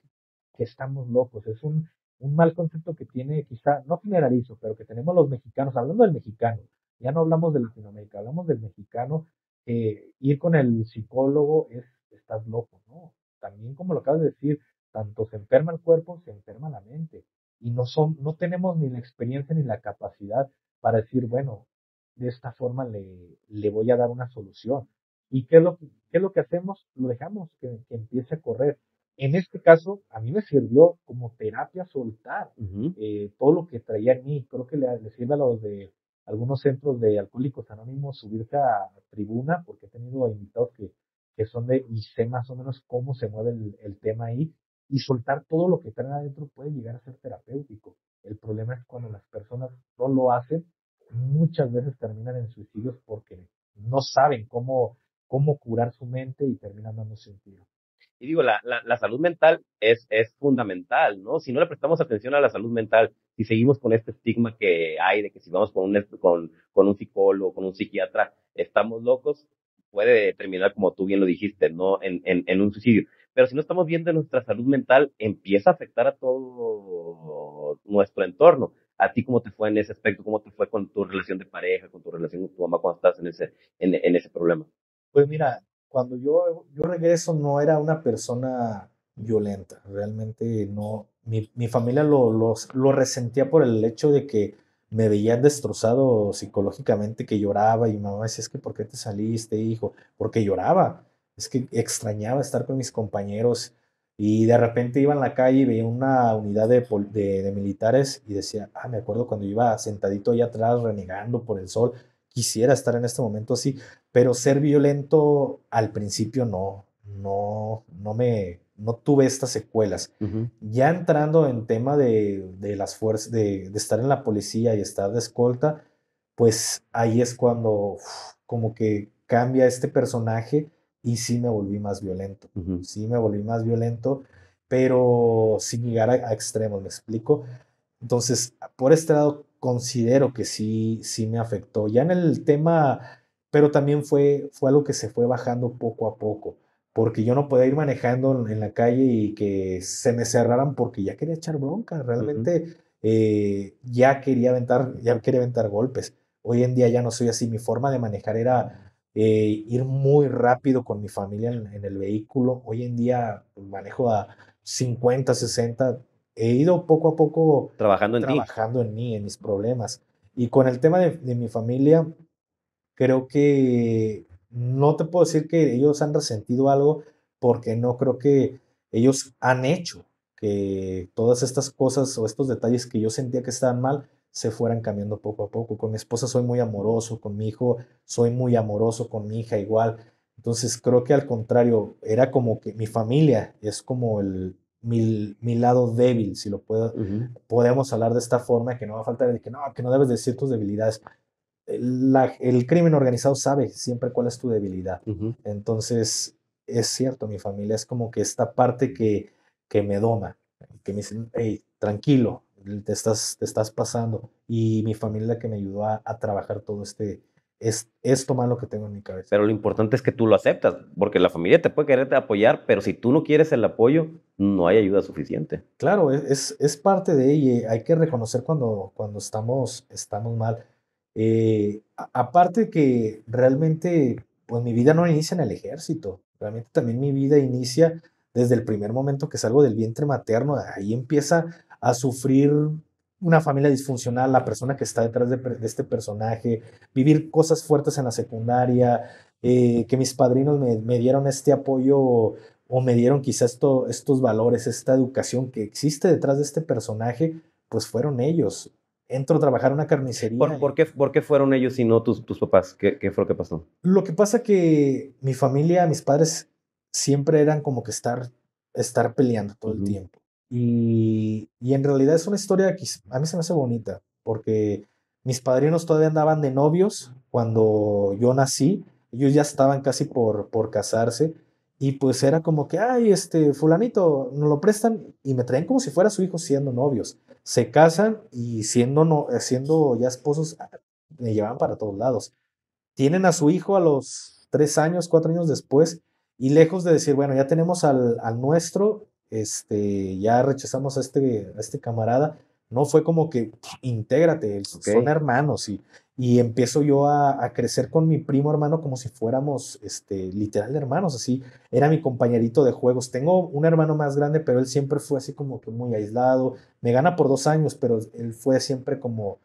que estamos locos. Es un, un mal concepto que tiene, quizá, no generalizo, pero que tenemos los mexicanos, hablando del mexicano, ya no hablamos de Latinoamérica, hablamos del mexicano eh, ir con el psicólogo es, estás loco, ¿no? También como lo acabas de decir, tanto se enferma el cuerpo, se enferma la mente. Y no, son, no tenemos ni la experiencia ni la capacidad para decir, bueno, de esta forma le, le voy a dar una solución. ¿Y qué es lo, lo que hacemos? Lo dejamos que, empiece a correr. En este caso, a mí me sirvió como terapia soltar eh, todo lo que traía en mí. Creo que le, le sirve a los de algunos centros de alcohólicos anónimos subirse a tribuna, porque he tenido invitados que, que son de, y sé más o menos cómo se mueve el, el tema ahí, y soltar todo lo que trae adentro puede llegar a ser terapéutico. El problema es cuando las personas no lo hacen, muchas veces terminan en suicidios porque no saben cómo, cómo curar su mente y terminan dando sentido. Y digo, la, la, la salud mental es, es fundamental, ¿no? Si no le prestamos atención a la salud mental, si seguimos con este estigma que hay de que si vamos con un, con, un psicólogo, con un psiquiatra, estamos locos, puede terminar, como tú bien lo dijiste, ¿no? En, un suicidio. Pero si no estamos viendo nuestra salud mental, empieza a afectar a todo nuestro entorno. A ti, ¿cómo te fue en ese aspecto? ¿Cómo te fue con tu relación de pareja, con tu relación con tu mamá cuando estás en ese, en ese problema? Pues mira, cuando yo, yo regreso no era una persona violenta, realmente no, mi, familia lo, lo, resentía por el hecho de que me veían destrozado psicológicamente, que lloraba y mi mamá decía, es que ¿por qué te saliste, hijo? Porque lloraba, es que extrañaba estar con mis compañeros y de repente iba en la calle y veía una unidad de, militares y decía, ah, me acuerdo cuando iba sentadito allá atrás renegando por el sol, quisiera estar en este momento así, pero ser violento al principio no, no, no me, no tuve estas secuelas. Ya entrando en tema de, las fuerzas, de, estar en la policía y estar de escolta, pues ahí es cuando como que cambia este personaje y sí me volví más violento. Sí me volví más violento, pero sin llegar a, a, extremos, ¿me explico? Entonces, por este lado, considero que sí, sí me afectó. Ya en el tema, pero también fue, fue algo que se fue bajando poco a poco porque yo no podía ir manejando en la calle y que se me cerraran porque ya quería echar bronca, realmente eh, ya quería aventar, ya quería aventar golpes. Hoy en día ya no soy así, mi forma de manejar era eh, ir muy rápido con mi familia en, el vehículo. Hoy en día manejo a 50, 60, he ido poco a poco trabajando en, trabajando en mí, en mis problemas. Y con el tema de, de mi familia, creo que no te puedo decir que ellos han resentido algo porque no creo que ellos han hecho que todas estas cosas o estos detalles que yo sentía que estaban mal se fueran cambiando poco a poco. Con mi esposa soy muy amoroso, con mi hijo soy muy amoroso, con mi hija igual. Entonces creo que al contrario, era como que mi familia es como el, mi, lado débil, si lo puedo, podemos hablar de esta forma, que no va a faltar el que no, que no debes decir tus debilidades el crimen organizado sabe siempre cuál es tu debilidad. Entonces, es cierto, mi familia es como que esta parte que, que me doma, que me dicen, hey, tranquilo, te estás, te estás pasando. Y mi familia que me ayudó a, trabajar todo este, es esto malo que tengo en mi cabeza. Pero lo importante es que tú lo aceptas, porque la familia te puede quererte apoyar, pero si tú no quieres el apoyo, no hay ayuda suficiente. Claro, es, es parte de ella. Hay que reconocer cuando, cuando estamos, estamos mal. Eh, aparte que realmente, pues mi vida no inicia en el ejército, realmente también mi vida inicia desde el primer momento que salgo del vientre materno, ahí empieza a sufrir una familia disfuncional, la persona que está detrás de, este personaje, vivir cosas fuertes en la secundaria, eh, que mis padrinos me, dieron este apoyo o me dieron quizás estos valores, esta educación que existe detrás de este personaje, pues fueron ellos entro a trabajar a una carnicería. ¿Por, por, qué, fueron ellos y no tus, tus papás? ¿Qué, ¿Qué, fue lo que pasó? Lo que pasa que mi familia, mis padres, siempre eran como que estar, estar peleando todo el tiempo. Y, en realidad es una historia que a mí se me hace bonita, porque mis padrinos todavía andaban de novios cuando yo nací. Ellos ya estaban casi por, por casarse. Y pues era como que, ay, este, fulanito, nos lo prestan y me traen como si fuera su hijo siendo novios. Se casan y siendo, no, eh, ya esposos, ah, me llevan para todos lados. Tienen a su hijo a los tres años, cuatro años después, y lejos de decir, bueno, ya tenemos al, al nuestro, este, ya rechazamos a este, este camarada, no fue como que, intégrate, son hermanos y, y empiezo yo a, crecer con mi primo hermano como si fuéramos este, literal hermanos, así, era mi compañerito de juegos. Tengo un hermano más grande, pero él siempre fue así como que muy aislado, me gana por dos años, pero él fue siempre como,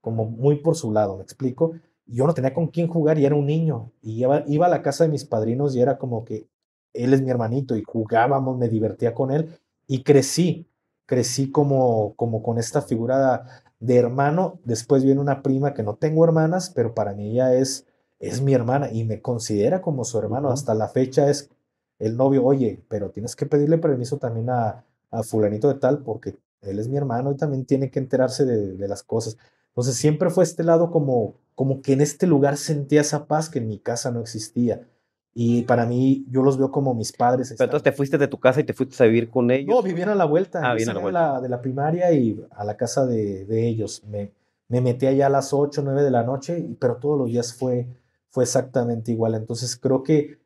como muy por su lado, me explico. Yo no tenía con quién jugar y era un niño, y iba, a la casa de mis padrinos y era como que él es mi hermanito y jugábamos, me divertía con él y crecí, crecí como, como con esta figura de hermano, después viene una prima que no tengo hermanas, pero para mí ella es, es mi hermana y me considera como su hermano. Hasta la fecha es el novio, oye, pero tienes que pedirle permiso también a, a fulanito de tal porque él es mi hermano y también tiene que enterarse de, las cosas. Entonces siempre fue este lado como, como que en este lugar sentía esa paz que en mi casa no existía. Y para mí, yo los veo como mis padres. Pero entonces te fuiste de tu casa y te fuiste a vivir con ellos. No, vivían a la vuelta. Ah, a la vuelta. de la primaria y a la casa de, de ellos. Me, me metí allá a las 8, 9 de la noche, pero todos los días fue, fue exactamente igual. Entonces creo que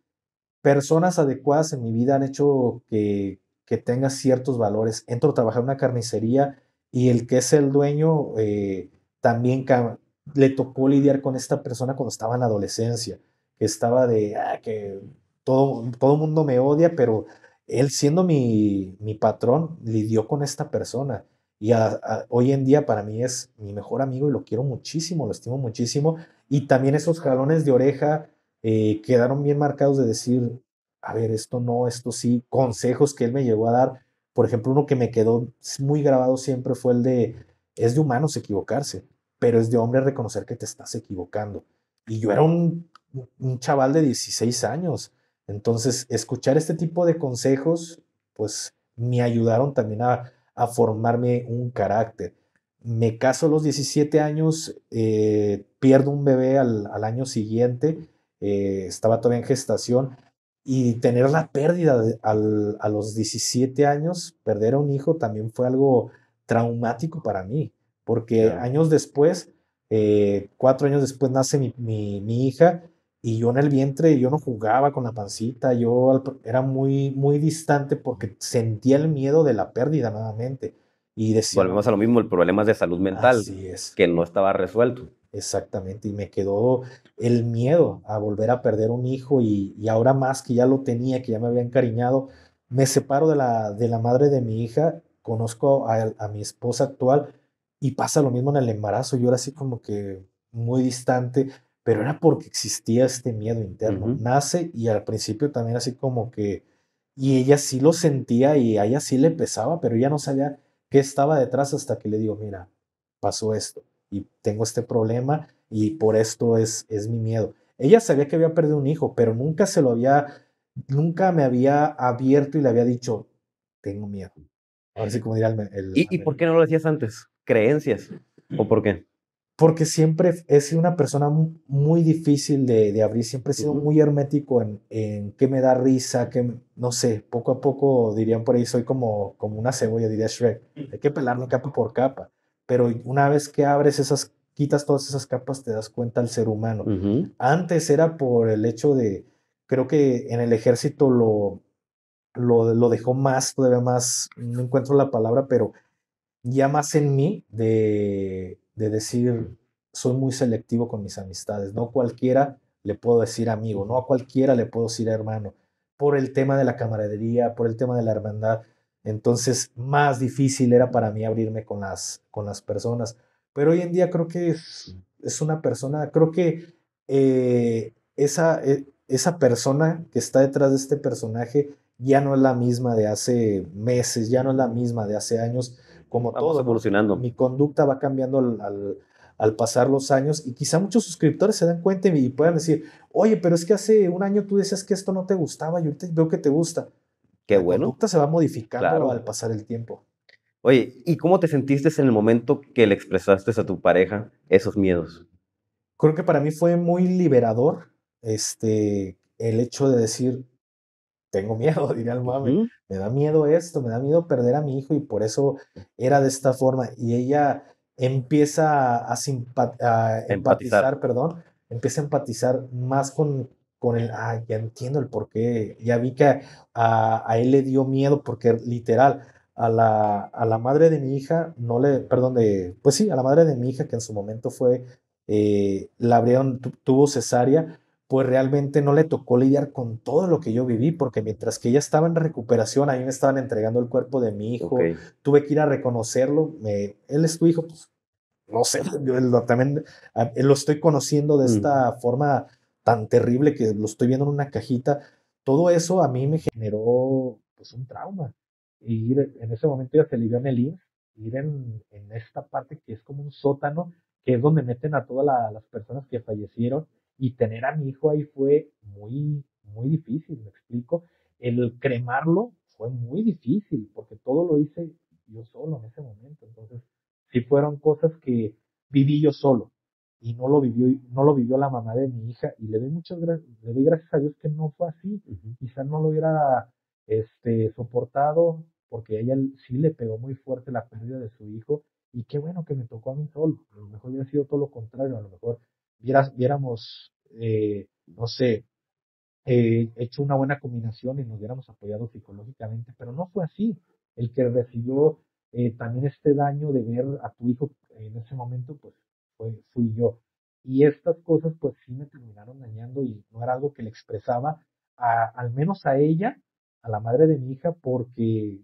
personas adecuadas en mi vida han hecho que, que tenga ciertos valores. Entro a trabajar en una carnicería y el que es el dueño eh, también le tocó lidiar con esta persona cuando estaba en la adolescencia que estaba de ah, que todo, todo mundo me odia, pero él siendo mi, mi patrón lidió con esta persona. Y hoy en día para mí es mi mejor amigo y lo quiero muchísimo, lo estimo muchísimo. Y también esos jalones de oreja eh, quedaron bien marcados de decir, a ver, esto no, esto sí, consejos que él me llegó a dar. Por ejemplo, uno que me quedó muy grabado siempre fue el de, es de humanos equivocarse, pero es de hombre reconocer que te estás equivocando. Y yo era un un chaval de 16 años. Entonces, escuchar este tipo de consejos, pues me ayudaron también a, formarme un carácter. Me caso a los 17 años, eh, pierdo un bebé al, año siguiente, eh, estaba todavía en gestación, y tener la pérdida a los 17 años, perder a un hijo también fue algo traumático para mí, porque años después, eh, cuatro años después nace mi, mi hija y yo en el vientre, yo no jugaba con la pancita, yo era muy, muy distante porque sentía el miedo de la pérdida nuevamente. Y decía, Volvemos a lo mismo, el problema de salud mental, así es. que no estaba resuelto. Exactamente, y me quedó el miedo a volver a perder un hijo y, ahora más que ya lo tenía, que ya me había encariñado, me separo de la, de la madre de mi hija, conozco a, a mi esposa actual y pasa lo mismo en el embarazo, yo era así como que muy distante, pero era porque existía este miedo interno. Nace y al principio también así como que, y ella sí lo sentía y a ella sí le pesaba, pero ella no sabía qué estaba detrás hasta que le digo, mira, pasó esto y tengo este problema y por esto es, es mi miedo. Ella sabía que había perdido un hijo, pero nunca se lo había, nunca me había abierto y le había dicho, tengo miedo. Ahora sí como dirá ¿Y, el, ¿Y por qué no lo decías antes? ¿Creencias? ¿O por qué? porque siempre he sido una persona muy, difícil de, abrir, siempre he sido muy hermético en, en qué me da risa, que no sé, poco a poco dirían por ahí, soy como, como una cebolla, diría Shrek, hay que pelarlo capa por capa, pero una vez que abres esas, quitas todas esas capas, te das cuenta al ser humano. Antes era por el hecho de, creo que en el ejército lo, lo, lo dejó más, todavía más, no encuentro la palabra, pero ya más en mí de de decir, soy muy selectivo con mis amistades, no cualquiera le puedo decir amigo, no a cualquiera le puedo decir hermano, por el tema de la camaradería, por el tema de la hermandad. Entonces, más difícil era para mí abrirme con las, con las personas. Pero hoy en día creo que es, una persona, creo que eh, esa, e, esa persona que está detrás de este personaje ya no es la misma de hace meses, ya no es la misma de hace años como todo. evolucionando. Mi conducta va cambiando al, pasar los años y quizá muchos suscriptores se dan cuenta y puedan decir, oye, pero es que hace un año tú decías que esto no te gustaba y ahorita veo que te gusta. Qué bueno. La conducta se va modificando al pasar el tiempo. Oye, ¿y cómo te sentiste en el momento que le expresaste a tu pareja esos miedos? Creo que para mí fue muy liberador este, el hecho de decir, tengo miedo, [laughs] diría el mami, me da miedo esto, me da miedo perder a mi hijo y por eso era de esta forma. Y ella empieza a, empatizar, perdón, empieza a empatizar más con, con el, ah, ya entiendo el por qué, ya vi que a, él le dio miedo porque literal, a la, a la, madre de mi hija, no le, perdón, de, pues sí, a la madre de mi hija que en su momento fue, eh, la abrieron, tuvo cesárea, pues realmente no le tocó lidiar con todo lo que yo viví, porque mientras que ella estaba en recuperación, ahí me estaban entregando el cuerpo de mi hijo, tuve que ir a reconocerlo, él es tu hijo, pues no sé, [laughs] yo lo, también ah, lo estoy conociendo de mm. esta forma tan terrible que lo estoy viendo en una cajita, todo eso a mí me generó pues un trauma. Y en ese momento ya se en el ir en, esta parte que es como un sótano, que es donde meten a todas las personas que fallecieron y tener a mi hijo ahí fue muy, muy difícil, me explico. El cremarlo fue muy difícil porque todo lo hice yo solo en ese momento. Entonces, sí fueron cosas que viví yo solo y no lo vivió, no lo vivió la mamá de mi hija y le doy muchas gracias, le doy gracias a Dios que no fue así. Quizá Quizás no lo hubiera este, soportado porque ella sí le pegó muy fuerte la pérdida de su hijo y qué bueno que me tocó a mí solo. A lo mejor hubiera sido todo lo contrario, a lo mejor viéramos, eh, no sé, eh, hecho una buena combinación y nos hubiéramos apoyado psicológicamente, pero no fue así. El que recibió eh, también este daño de ver a tu hijo en ese momento, pues fue, fui yo. Y estas cosas, pues sí me terminaron dañando y no era algo que le expresaba, a, al menos a ella, a la madre de mi hija, porque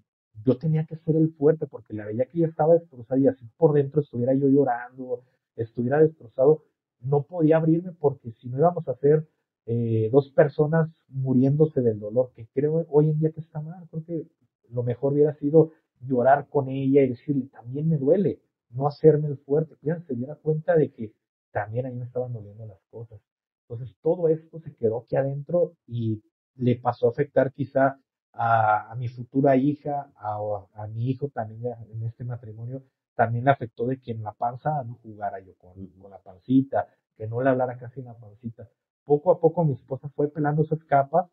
yo tenía que ser el fuerte, porque la veía que ella estaba destrozada y así por dentro estuviera yo llorando, estuviera destrozado, no podía abrirme porque si no íbamos a hacer eh, dos personas muriéndose del dolor, que creo hoy en día que está mal, creo que lo mejor hubiera sido llorar con ella y decirle, también me duele, no hacerme el fuerte, que se diera cuenta de que también a mí me estaban doliendo las cosas. Entonces todo esto se quedó aquí adentro y le pasó a afectar quizá a, mi futura hija, a, mi hijo también en este matrimonio, también afectó de que en la panza no jugara yo con, la pancita, que no le hablara casi en la pancita. Poco a poco mi esposa fue pelando sus capas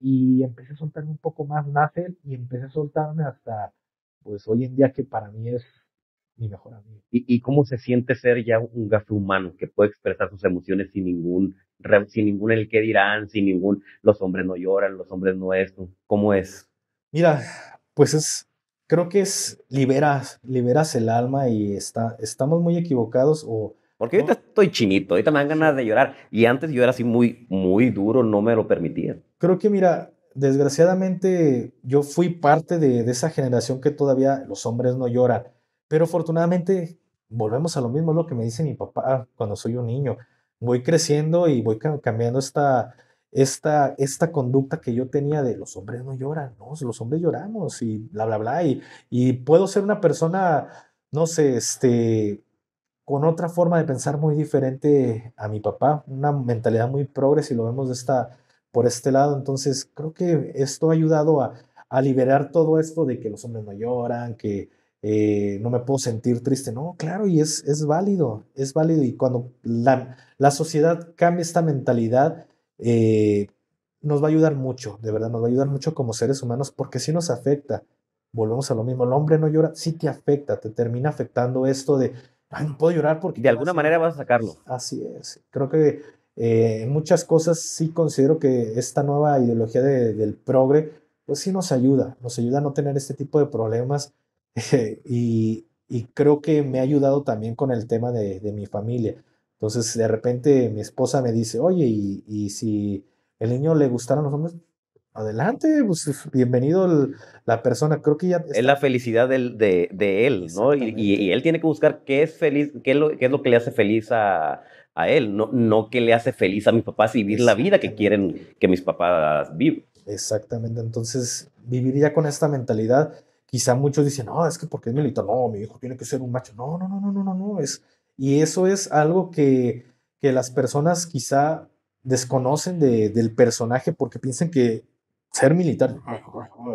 y empecé a soltarme un poco más Nace y empecé a soltarme hasta, pues hoy en día que para mí es mi mejor amigo. ¿Y, cómo se siente ser ya un gasto humano que puede expresar sus emociones sin ningún, sin ningún el qué dirán, sin ningún, los hombres no lloran, los hombres no esto? ¿Cómo es? Mira, pues es, creo que es liberas, liberas el alma y está, estamos muy equivocados o... Porque ahorita estoy chinito, ahorita me dan ganas de llorar y antes yo era así muy, muy duro, no me lo permitía. Creo que mira, desgraciadamente yo fui parte de, de esa generación que todavía los hombres no lloran, pero afortunadamente volvemos a lo mismo, lo que me dice mi papá cuando soy un niño. Voy creciendo y voy cambiando esta, esta, esta conducta que yo tenía de los hombres no lloran, ¿no? Los hombres lloramos y bla, bla, bla. Y, y puedo ser una persona, no sé, este, con otra forma de pensar muy diferente a mi papá, una mentalidad muy progresiva, y lo vemos de esta, por este lado. Entonces, creo que esto ha ayudado a, liberar todo esto de que los hombres no lloran, que eh, no me puedo sentir triste. No, claro, y es, es válido, es válido. Y cuando la, la sociedad cambia esta mentalidad, eh, nos va a ayudar mucho, de verdad, nos va a ayudar mucho como seres humanos porque si nos afecta. Volvemos a lo mismo, el hombre no llora, si te afecta, te termina afectando esto de, ay, no puedo llorar porque... De alguna manera vas a sacarlo. Así es, creo que eh, muchas cosas sí considero que esta nueva ideología del progre, pues sí nos ayuda, nos ayuda a no tener este tipo de problemas [laughs] y, creo que me ha ayudado también con el tema de mi familia entonces, de repente mi esposa me dice, oye, y, si el niño le gustara los hombres, adelante, pues, bienvenido la persona, creo que ya... Es la felicidad de, él, ¿no? Y, él tiene que buscar qué es feliz, qué es lo, es lo que le hace feliz a, él, no, no qué le hace feliz a mis papás y vivir la vida que quieren que mis papás vivan. Exactamente, entonces vivir ya con esta mentalidad, quizá muchos dicen, no, es que porque es militar, no, mi hijo tiene que ser un macho, no, no, no, no, no, no, no, es y eso es algo que, que las personas quizá desconocen del personaje porque piensan que ser militar,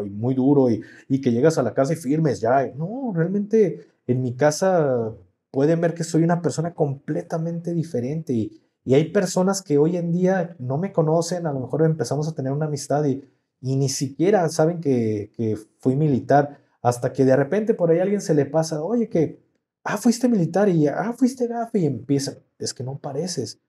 muy duro y, que llegas a la casa y firmes ya. No, realmente en mi casa pueden ver que soy una persona completamente diferente y, y hay personas que hoy en día no me conocen, a lo mejor empezamos a tener una amistad y, y ni siquiera saben que, que, fui militar hasta que de repente por ahí alguien se le pasa, oye, que ah, fuiste militar y ah, fuiste gafe y empieza. es que no pareces.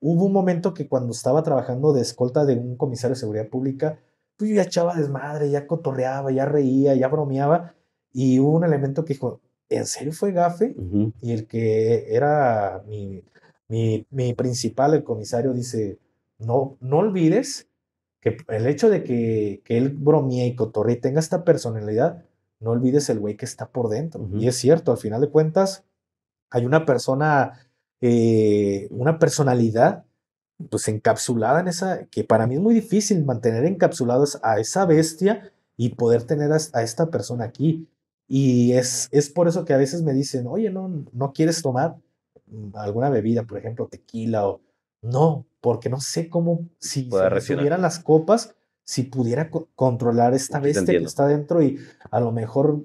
Hubo un momento que cuando estaba trabajando de escolta de un comisario de seguridad pública, pues yo ya echaba desmadre, ya cotorreaba, ya reía, ya bromeaba, y hubo un elemento que dijo, ¿en serio fue gafe? Y el que era mi, mi, principal, el comisario, dice, no, no olvides que el hecho de que, que él bromee y cotorre tenga esta personalidad, no olvides el güey que está por dentro. Y es cierto, al final de cuentas, hay una persona, eh, una personalidad, pues encapsulada en esa, que para mí es muy difícil mantener encapsulados a esa bestia y poder tener a, esta persona aquí. Y es, es por eso que a veces me dicen, oye, no, no quieres tomar alguna bebida, por ejemplo, tequila o no, porque no sé cómo, si se las copas, si pudiera controlar esta bestia que está dentro y a lo mejor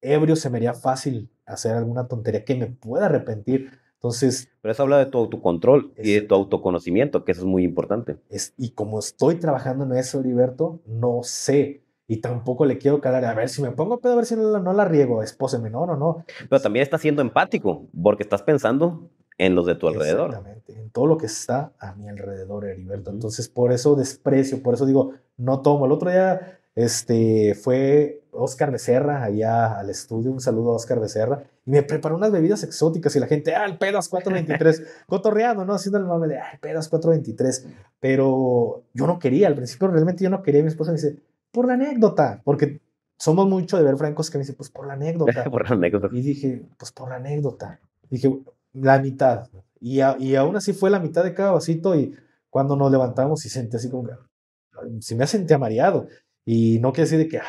ebrio se me haría fácil hacer alguna tontería que me pueda arrepentir. Entonces... Pero eso habla de tu autocontrol y de tu autoconocimiento, que eso es muy importante. Es, y como estoy trabajando en eso, liberto no sé. Y tampoco le quiero calar a ver si me pongo pedo, a ver si no, no la riego, espóseme, no, no, no. Pero también estás siendo empático, porque estás pensando en los de tu alrededor. Exactamente, en todo lo que está a mi alrededor, Heriberto. Entonces, por eso desprecio, por eso digo, no tomo. El otro día este, fue Oscar Becerra allá al estudio, un saludo a Oscar Becerra, y me preparó unas bebidas exóticas y la gente, ah, el pedas 423, [laughs] cotorreando, ¿no? Haciendo el mame de, ah, pedas 423, pero yo no quería, al principio realmente yo no quería, mi esposa me dice, por la anécdota, porque somos mucho de ver francos que me dicen, pues por la anécdota. [laughs] por la anécdota. Y dije, pues por la anécdota. dije, la mitad. Y, y aún así fue la mitad de cada vasito y cuando nos levantamos y sentí así como si me sentía mareado. Y no quiere decir de que,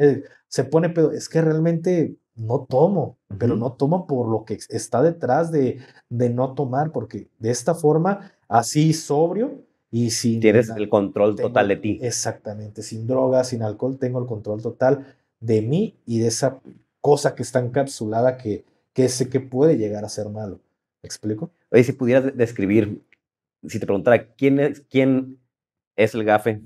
eh, se pone pero es que realmente no tomo, pero no tomo por lo que está detrás de, no tomar, porque de esta forma, así sobrio y sin... Tienes el control total de ti. Exactamente, sin drogas, sin alcohol, tengo el control total de mí y de esa cosa que está encapsulada que, que sé que puede llegar a ser malo explico? Oye, si pudieras describir, si te preguntara quién es, quién es el GAFE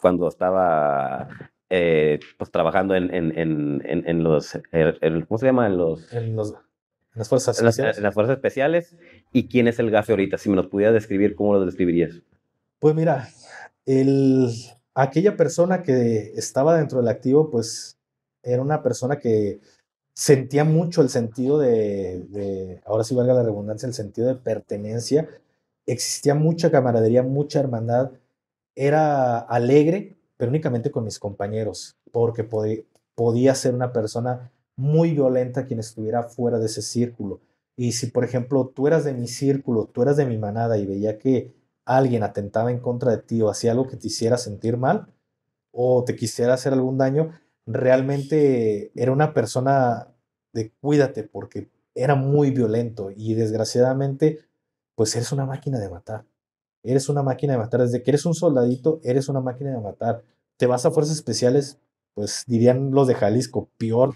cuando estaba eh, pues trabajando en, en, los, er, ¿cómo se llama? En los... En los... las fuerzas especiales. En las, fuerzas especiales. ¿Y quién es el GAFE ahorita? Si me los pudieras describir, ¿cómo lo describirías? Pues mira, el, aquella persona que estaba dentro del activo, pues era una persona que sentía mucho el sentido de, ahora sí valga la redundancia, el sentido de pertenencia. Existía mucha camaradería, mucha hermandad. Era alegre, pero únicamente con mis compañeros, porque podía ser una persona muy violenta quien estuviera fuera de ese círculo. Y si, por ejemplo, tú eras de mi círculo, tú eras de mi manada y veía que alguien atentaba en contra de ti o hacía algo que te hiciera sentir mal o te quisiera hacer algún daño, realmente era una persona de cuídate porque era muy violento y desgraciadamente pues eres una máquina de matar. Eres una máquina de matar. Desde que eres un soldadito, eres una máquina de matar. Te vas a fuerzas especiales, pues dirían los de Jalisco, peor,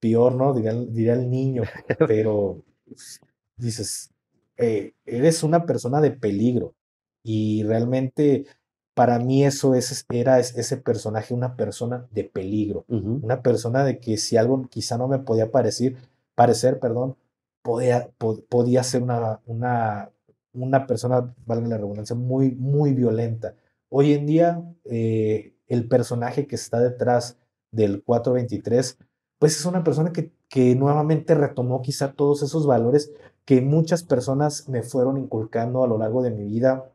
peor, ¿no? Diría, diría el niño, [laughs] pero pues, dices, eh, eres una persona de peligro y realmente para mí eso es, era ese personaje, una persona de peligro, una persona de que si algo quizá no me podía parecer, parecer perdón, podía, podía ser una, una, una persona, valga la redundancia, muy, muy violenta. Hoy en día, eh, el personaje que está detrás del 423, pues es una persona que, que nuevamente retomó quizá todos esos valores que muchas personas me fueron inculcando a lo largo de mi vida,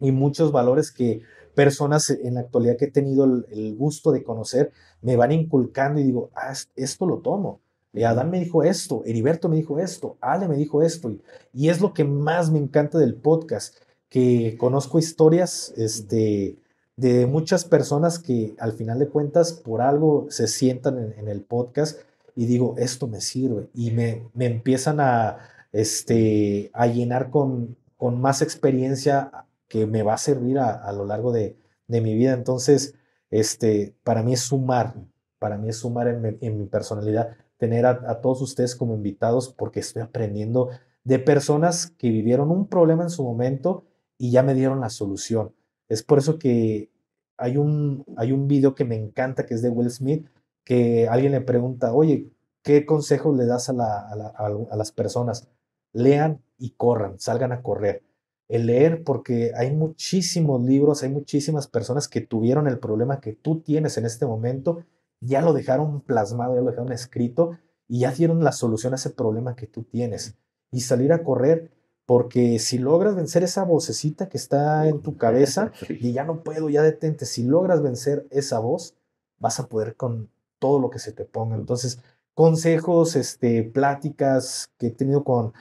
y muchos valores que personas en la actualidad que he tenido el, gusto de conocer me van inculcando y digo, ah, esto lo tomo. Y Adán me dijo esto, Heriberto me dijo esto, Ale me dijo esto. Y, y es lo que más me encanta del podcast, que conozco historias este, de muchas personas que al final de cuentas por algo se sientan en, el podcast y digo, esto me sirve. Y me, me empiezan a, este, a llenar con, con más experiencia que me va a servir a, lo largo de, mi vida. Entonces, este, para mí es sumar, para mí es sumar en mi, personalidad, tener a, todos ustedes como invitados porque estoy aprendiendo de personas que vivieron un problema en su momento y ya me dieron la solución. Es por eso que hay un, hay un video que me encanta, que es de Will Smith, que alguien le pregunta, oye, ¿qué consejo le das a, las personas? Lean y corran, salgan a correr el leer, porque hay muchísimos libros, hay muchísimas personas que tuvieron el problema que tú tienes en este momento, ya lo dejaron plasmado, ya lo dejaron escrito y ya dieron la solución a ese problema que tú tienes. Y salir a correr, porque si logras vencer esa vocecita que está en tu [laughs] cabeza y ya no puedo, ya detente, si logras vencer esa voz, vas a poder con todo lo que se te ponga. Entonces, consejos, este, pláticas que he tenido con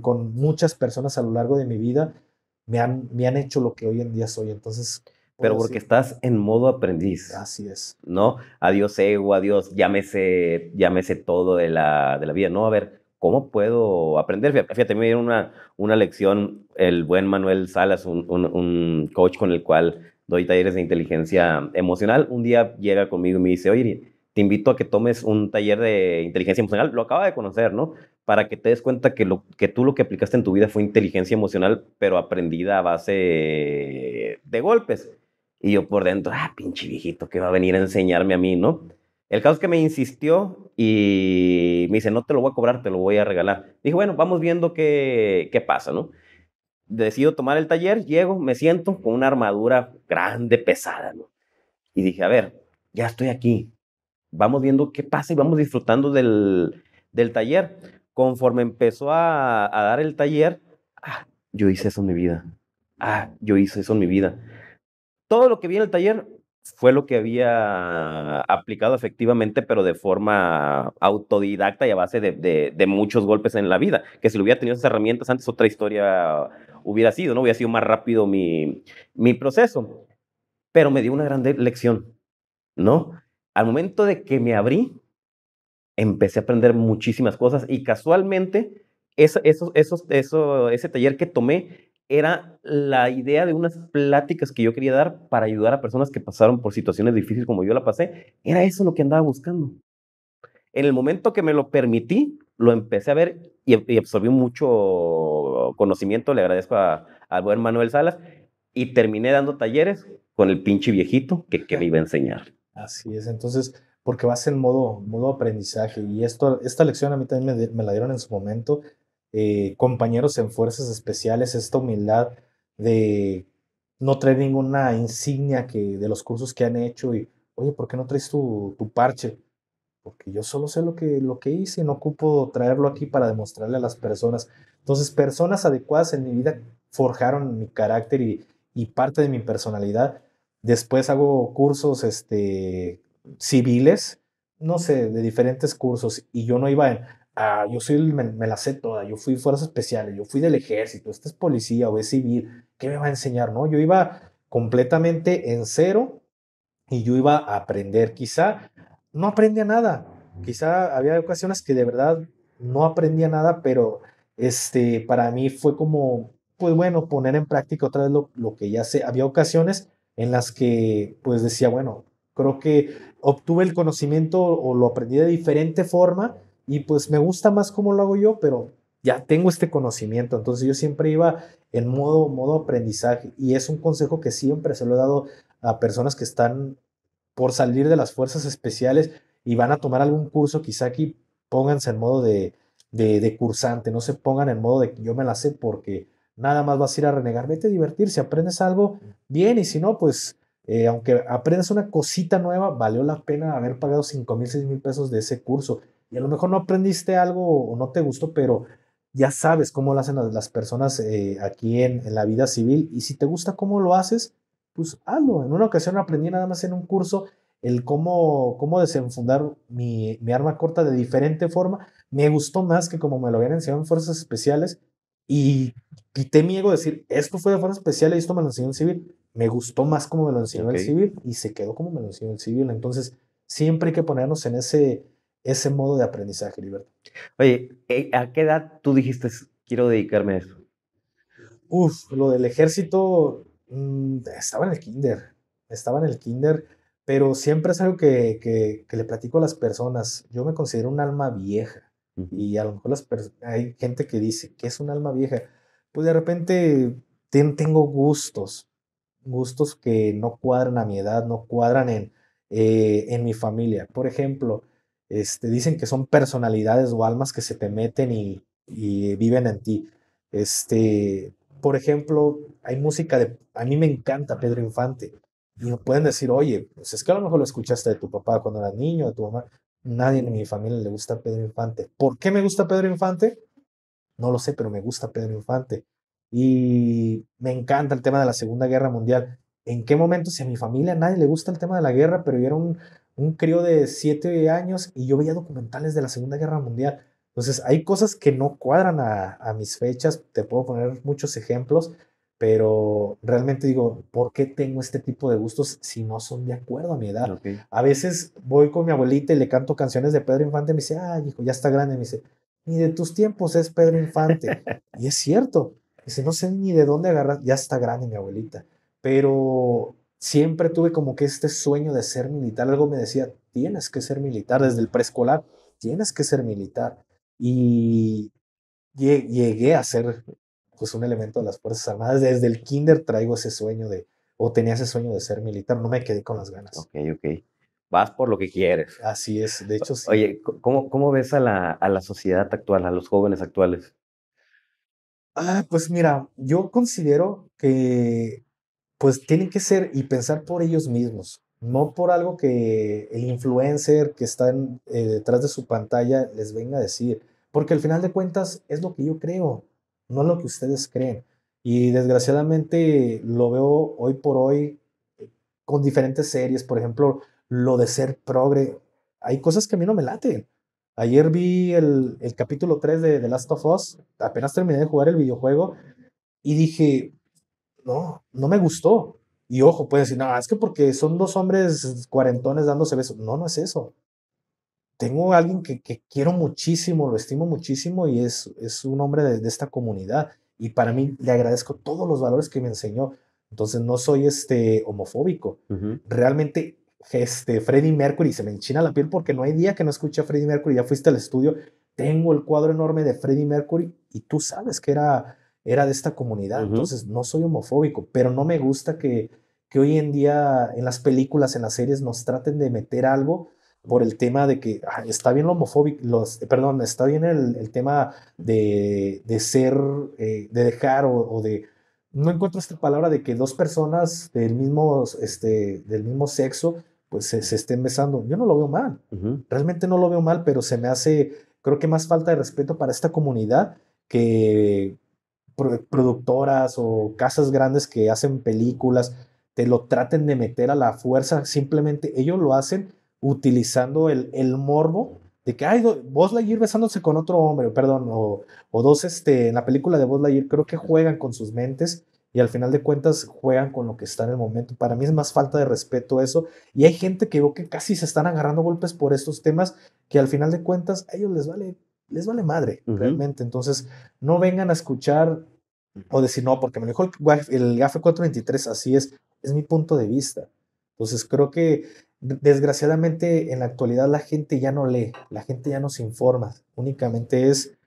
con, muchas personas a lo largo de mi vida, me han, me han hecho lo que hoy en día soy. Entonces... Pero porque estás en modo aprendiz. Así es. ¿No? Adiós ego, adiós, llámese, llámese todo de la, de la vida. No, a ver, ¿cómo puedo aprender? Fíjate, me dieron una, una lección el buen Manuel Salas, un, un, coach con el cual doy talleres de inteligencia emocional. Un día llega conmigo y me dice, oye, te invito a que tomes un taller de inteligencia emocional, lo acaba de conocer, ¿no? Para que te des cuenta que, lo, que tú lo que aplicaste en tu vida fue inteligencia emocional, pero aprendida a base de golpes. Y yo por dentro, ah, pinche viejito, que va a venir a enseñarme a mí, ¿no? El caso es que me insistió y me dice, no te lo voy a cobrar, te lo voy a regalar. Dije, bueno, vamos viendo qué, qué pasa, ¿no? Decido tomar el taller, llego, me siento con una armadura grande, pesada, ¿no? Y dije, a ver, ya estoy aquí, vamos viendo qué pasa y vamos disfrutando del, del taller. Conforme empezó a, a dar el taller, ah, yo hice eso en mi vida. Ah, yo hice eso en mi vida. Todo lo que vi en el taller fue lo que había aplicado efectivamente, pero de forma autodidacta y a base de, de, muchos golpes en la vida. Que si lo hubiera tenido esas herramientas antes, otra historia hubiera sido, ¿no? Hubiera sido más rápido mi, mi proceso. Pero me dio una gran lección, ¿no? al momento de que me abrí, empecé a aprender muchísimas cosas y casualmente ese taller que tomé era la idea de unas pláticas que yo quería dar para ayudar a personas que pasaron por situaciones difíciles como yo la pasé. Era eso lo que andaba buscando. En el momento que me lo permití, lo empecé a ver y, absorbí mucho conocimiento. Le agradezco al buen Manuel Salas y terminé dando talleres con el pinche viejito que, que [laughs] iba a enseñar. Así es, entonces, porque vas en modo, modo aprendizaje y esto, esta lección a mí también me, la dieron en su momento eh, compañeros en fuerzas especiales, esta humildad de no traer ninguna insignia que, de los cursos que han hecho y, oye, ¿por qué no traes tu, parche? Porque yo solo sé lo que, lo que hice no ocupo traerlo aquí para demostrarle a las personas. Entonces, personas adecuadas en mi vida forjaron mi carácter y, y parte de mi personalidad Después hago cursos este, civiles, no sé, de diferentes cursos. Y yo no iba en, ah, yo soy, me, la sé toda, yo fui fuerzas especiales, yo fui del ejército, este es policía o es civil, ¿qué me va a enseñar? No, yo iba completamente en cero y yo iba a aprender. Quizá no aprendía nada. Quizá había ocasiones que de verdad no aprendía nada, pero este, para mí fue como, pues bueno, poner en práctica otra vez lo que ya sé. Había ocasiones en las que pues decía, bueno, creo que obtuve el conocimiento o lo aprendí de diferente forma y pues me gusta más cómo lo hago yo, pero ya tengo este conocimiento, entonces yo siempre iba en modo, modo aprendizaje y es un consejo que siempre se lo he dado a personas que están por salir de las fuerzas especiales y van a tomar algún curso, quizá aquí pónganse en modo de, de, cursante, no se pongan en modo de que yo me la sé porque nada más vas a ir a renegar, vete a divertir, si aprendes algo, bien, y si no, pues eh, aunque aprendas una cosita nueva, valió la pena haber pagado cinco mil, 6 mil pesos de ese curso. Y a lo mejor no aprendiste algo o no te gustó, pero ya sabes cómo lo hacen las, personas eh, aquí en, la vida civil. Y si te gusta cómo lo haces, pues hazlo. En una ocasión aprendí nada más en un curso el cómo, cómo desenfundar mi arma corta de diferente forma. Me gustó más que como me lo habían enseñado en Fuerzas Especiales y quité mi ego de decir, esto fue de forma especial y esto me lo enseñó el civil. Me gustó más como me lo enseñó el civil y se quedó como me lo enseñó el civil. Entonces, siempre hay que ponernos en ese, ese modo de aprendizaje, Libertad. Oye, eh, ¿a qué edad tú dijiste, quiero dedicarme a eso? Uf, lo del ejército, mm, estaba en el kinder, estaba en el kinder, pero siempre es algo que le platico a las personas. Yo me considero un alma vieja y a lo mejor hay gente que dice que es un alma vieja. Pues de repente tengo gustos, gustos que no cuadran a mi edad, no cuadran en, eh, en mi familia. Por ejemplo, este, dicen que son personalidades o almas que se te meten y, viven en ti. Este, por ejemplo, hay música de... A mí me encanta Pedro Infante. Y me pueden decir, oye, pues es que a lo mejor lo escuchaste de tu papá cuando eras niño, de tu mamá. Nadie en mi familia le gusta Pedro Infante. ¿Por qué me gusta Pedro Infante? No lo sé, pero me gusta Pedro Infante. Y me encanta el tema de la Segunda Guerra Mundial. ¿En qué momento? Si a mi familia nadie le gusta el tema de la guerra, pero yo era un, un crío de siete años y yo veía documentales de la Segunda Guerra Mundial. Entonces, hay cosas que no cuadran a mis fechas. Te puedo poner muchos ejemplos pero realmente digo, ¿por qué tengo este tipo de gustos si no son de acuerdo a mi edad? A veces voy con mi abuelita y le canto canciones de Pedro Infante y me dice, ah, hijo, ya está grande. me dice, ni de tus tiempos es Pedro Infante. [laughs] y es cierto. dice, no sé ni de dónde agarrar, ya está grande mi abuelita. Pero siempre tuve como que este sueño de ser militar. Algo me decía, tienes que ser militar desde el preescolar, tienes que ser militar. Y llegué a ser pues un elemento de las Fuerzas Armadas. Desde el kinder traigo ese sueño de, o tenía ese sueño de ser militar, no me quedé con las ganas. Ok, ok. Vas por lo que quieres. Así es, de hecho sí. Oye, ¿cómo, cómo ves a la, a la sociedad actual, a los jóvenes actuales? Ah, pues mira, yo considero que pues tienen que ser y pensar por ellos mismos, no por algo que el influencer que está eh, detrás de su pantalla les venga a decir, porque al final de cuentas es lo que yo creo, no lo que ustedes creen. Y desgraciadamente lo veo hoy por hoy eh, con diferentes series, por ejemplo, lo de ser progre. Hay cosas que a mí no me laten. Ayer vi el, el capítulo 3 de The Last of Us, apenas terminé de jugar el videojuego y dije, no, no me gustó. Y ojo, pueden decir, no, es que porque son dos hombres cuarentones dándose besos. No, no es eso tengo a alguien que, que, quiero muchísimo, lo estimo muchísimo y es, es un hombre de, de, esta comunidad. Y para mí le agradezco todos los valores que me enseñó. Entonces no soy este homofóbico. Realmente este Freddie Mercury se me enchina la piel porque no hay día que no escuche a Freddie Mercury. Ya fuiste al estudio, tengo el cuadro enorme de Freddie Mercury y tú sabes que era era de esta comunidad. Entonces no soy homofóbico, pero no me gusta que que hoy en día en las películas, en las series nos traten de meter algo por el tema de que ah, está bien lo homofóbico, los, perdón, está bien el, tema de, ser, eh, de dejar o, de... No encuentro esta palabra de que dos personas del mismo, este, del mismo sexo pues se, estén besando. Yo no lo veo mal, realmente no lo veo mal, pero se me hace, creo que más falta de respeto para esta comunidad que productoras o casas grandes que hacen películas te lo traten de meter a la fuerza, simplemente ellos lo hacen utilizando el, el morbo de que, ay, Buzz Lightyear besándose con otro hombre, perdón, o, o, dos, este, en la película de Buzz Lightyear creo que juegan con sus mentes y al final de cuentas juegan con lo que está en el momento. Para mí es más falta de respeto eso. Y hay gente que veo que casi se están agarrando golpes por estos temas que al final de cuentas a ellos les vale, les vale madre, realmente. Entonces, no vengan a escuchar o decir, no, porque me lo dijo el, el GAFE 423, así es, es mi punto de vista. Entonces, creo que Desgraciadamente en la actualidad la gente ya no lee, la gente ya no se informa, únicamente es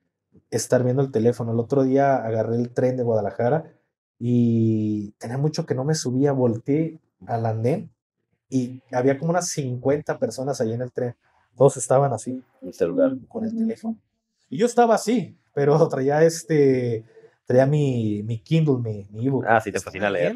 estar viendo el teléfono. El otro día agarré el tren de Guadalajara y tenía mucho que no me subía, volteé al andén y había como unas 50 personas ahí en el tren. Todos estaban así, el este lugar con el teléfono. Y yo estaba así, pero traía este, traía mi, mi Kindle, mi, ebook. Ah, sí, te fascina leer.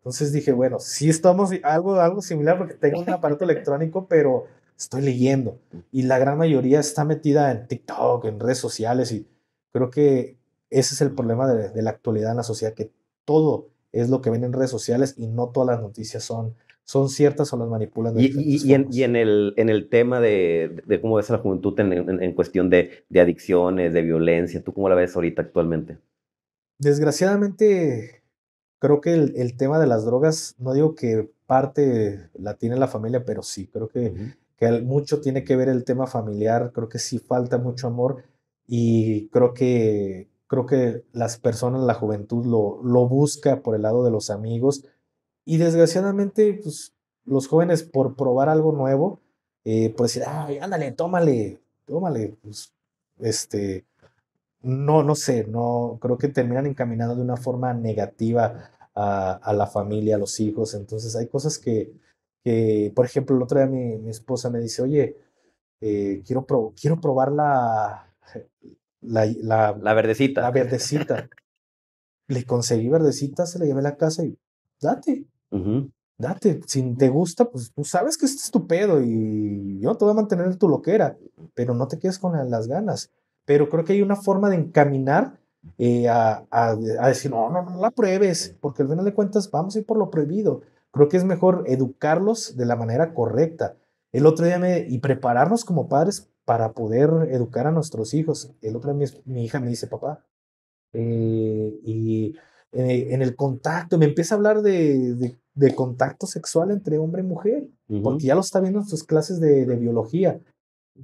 Entonces dije, bueno, sí estamos algo, algo similar porque tengo un aparato [laughs] electrónico, pero estoy leyendo. Y la gran mayoría está metida en TikTok, en redes sociales. Y creo que ese es el problema de, la actualidad en la sociedad, que todo es lo que ven en redes sociales y no todas las noticias son, son ciertas o las manipulan. y, en, el, en el tema de, cómo ves a la juventud en, cuestión de, de, adicciones, de violencia, ¿tú cómo la ves ahorita actualmente? Desgraciadamente, creo que el, tema de las drogas, no digo que parte la tiene la familia, pero sí, creo que, mucho tiene que ver el tema familiar, creo que sí falta mucho amor y creo que, creo que las personas, la juventud lo, lo busca por el lado de los amigos y desgraciadamente pues, los jóvenes por probar algo nuevo, eh, por decir, ándale, tómale, tómale, pues, este, no, no sé, no, creo que terminan encaminados de una forma negativa a, la familia, a los hijos. Entonces hay cosas que, que por ejemplo, el otro día mi, esposa me dice, oye, eh, quiero, quiero probar la, la, verdecita. La verdecita. Le conseguí verdecita, se la llevé a la casa y date. Date, si te gusta, pues tú sabes que este es pedo y yo te voy a mantener tu loquera, pero no te quedes con las ganas pero creo que hay una forma de encaminar eh, a, decir, no, no, no la pruebes, porque al final de cuentas vamos a ir por lo prohibido. Creo que es mejor educarlos de la manera correcta. El otro día me, y prepararnos como padres para poder educar a nuestros hijos. El otro día mi, hija me dice, papá, eh, y en el contacto, me empieza a hablar de, contacto sexual entre hombre y mujer, porque ya lo está viendo en sus clases de, de biología.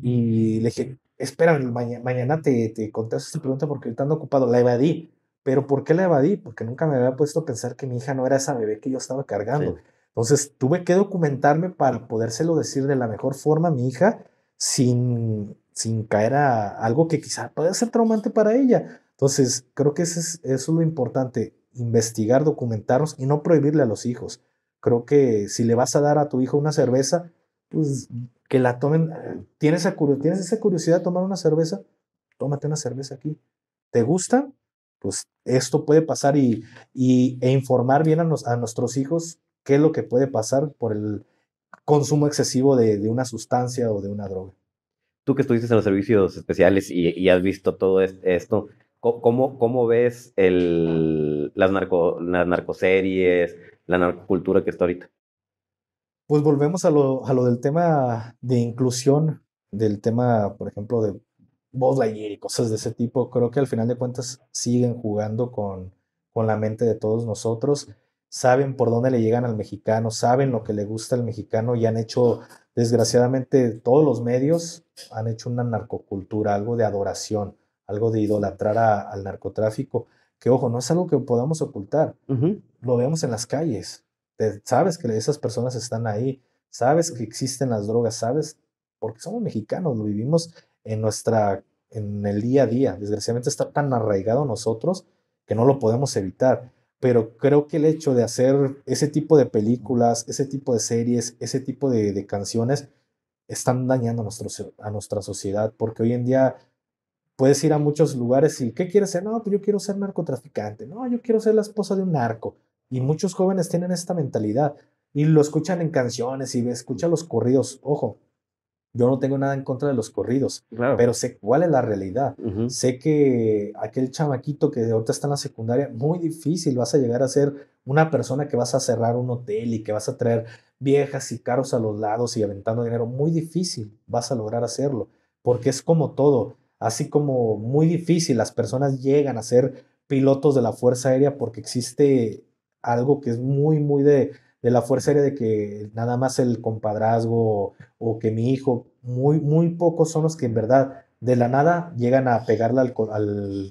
Y le dije, Espera, mañana te, te contesto esta pregunta porque ahorita ando ocupado, la evadí. Pero ¿por qué la evadí? Porque nunca me había puesto a pensar que mi hija no era esa bebé que yo estaba cargando. Entonces tuve que documentarme para podérselo decir de la mejor forma a mi hija sin, sin caer a algo que quizá pueda ser traumante para ella. Entonces creo que es, eso es lo importante, investigar, documentarnos y no prohibirle a los hijos. Creo que si le vas a dar a tu hijo una cerveza, pues que la tomen. Eh, ¿Tienes, esa ¿Tienes esa curiosidad de tomar una cerveza? Tómate una cerveza aquí. ¿Te gusta? Pues esto puede pasar y, e informar bien a, nuestros hijos qué es lo que puede pasar por el consumo excesivo de, una sustancia o de una droga. Tú que estuviste en los servicios especiales y, has visto todo esto, ¿Cómo, ¿cómo, ves el, las, las narcoseries, la narcocultura que está ahorita? Pues volvemos a lo, del tema de inclusión, del tema, por ejemplo, de voz y cosas de ese tipo. Creo que al final de cuentas siguen jugando con, con la mente de todos nosotros. Saben por dónde le llegan al mexicano, saben lo que le gusta al mexicano y han hecho, desgraciadamente, todos los medios han hecho una narcocultura, algo de adoración, algo de idolatrar al narcotráfico que ojo, no es algo que podamos ocultar. Lo vemos en las calles sabes que esas personas están ahí, sabes que existen las drogas, sabes, porque somos mexicanos, lo vivimos en nuestra, en el día a día. Desgraciadamente está tan arraigado nosotros que no lo podemos evitar. Pero creo que el hecho de hacer ese tipo de películas, ese tipo de series, ese tipo de, canciones, están dañando a, nuestro, a nuestra sociedad, porque hoy en día puedes ir a muchos lugares y ¿qué quieres ser? No, pues yo quiero ser narcotraficante, no, yo quiero ser la esposa de un narco, y muchos jóvenes tienen esta mentalidad y lo escuchan en canciones y escuchan los corridos. Ojo, yo no tengo nada en contra de los corridos, pero sé cuál es la realidad. Sé que aquel chamaquito que de ahorita está en la secundaria, muy difícil vas a llegar a ser una persona que vas a cerrar un hotel y que vas a traer viejas y caros a los lados y aventando dinero. Muy difícil vas a lograr hacerlo, porque es como todo. Así como muy difícil las personas llegan a ser pilotos de la Fuerza Aérea porque existe algo que es muy, muy de, la Fuerza Aérea, de que nada más el compadrazgo o que mi hijo, muy, muy pocos son los que en verdad de la nada llegan a pegarla al,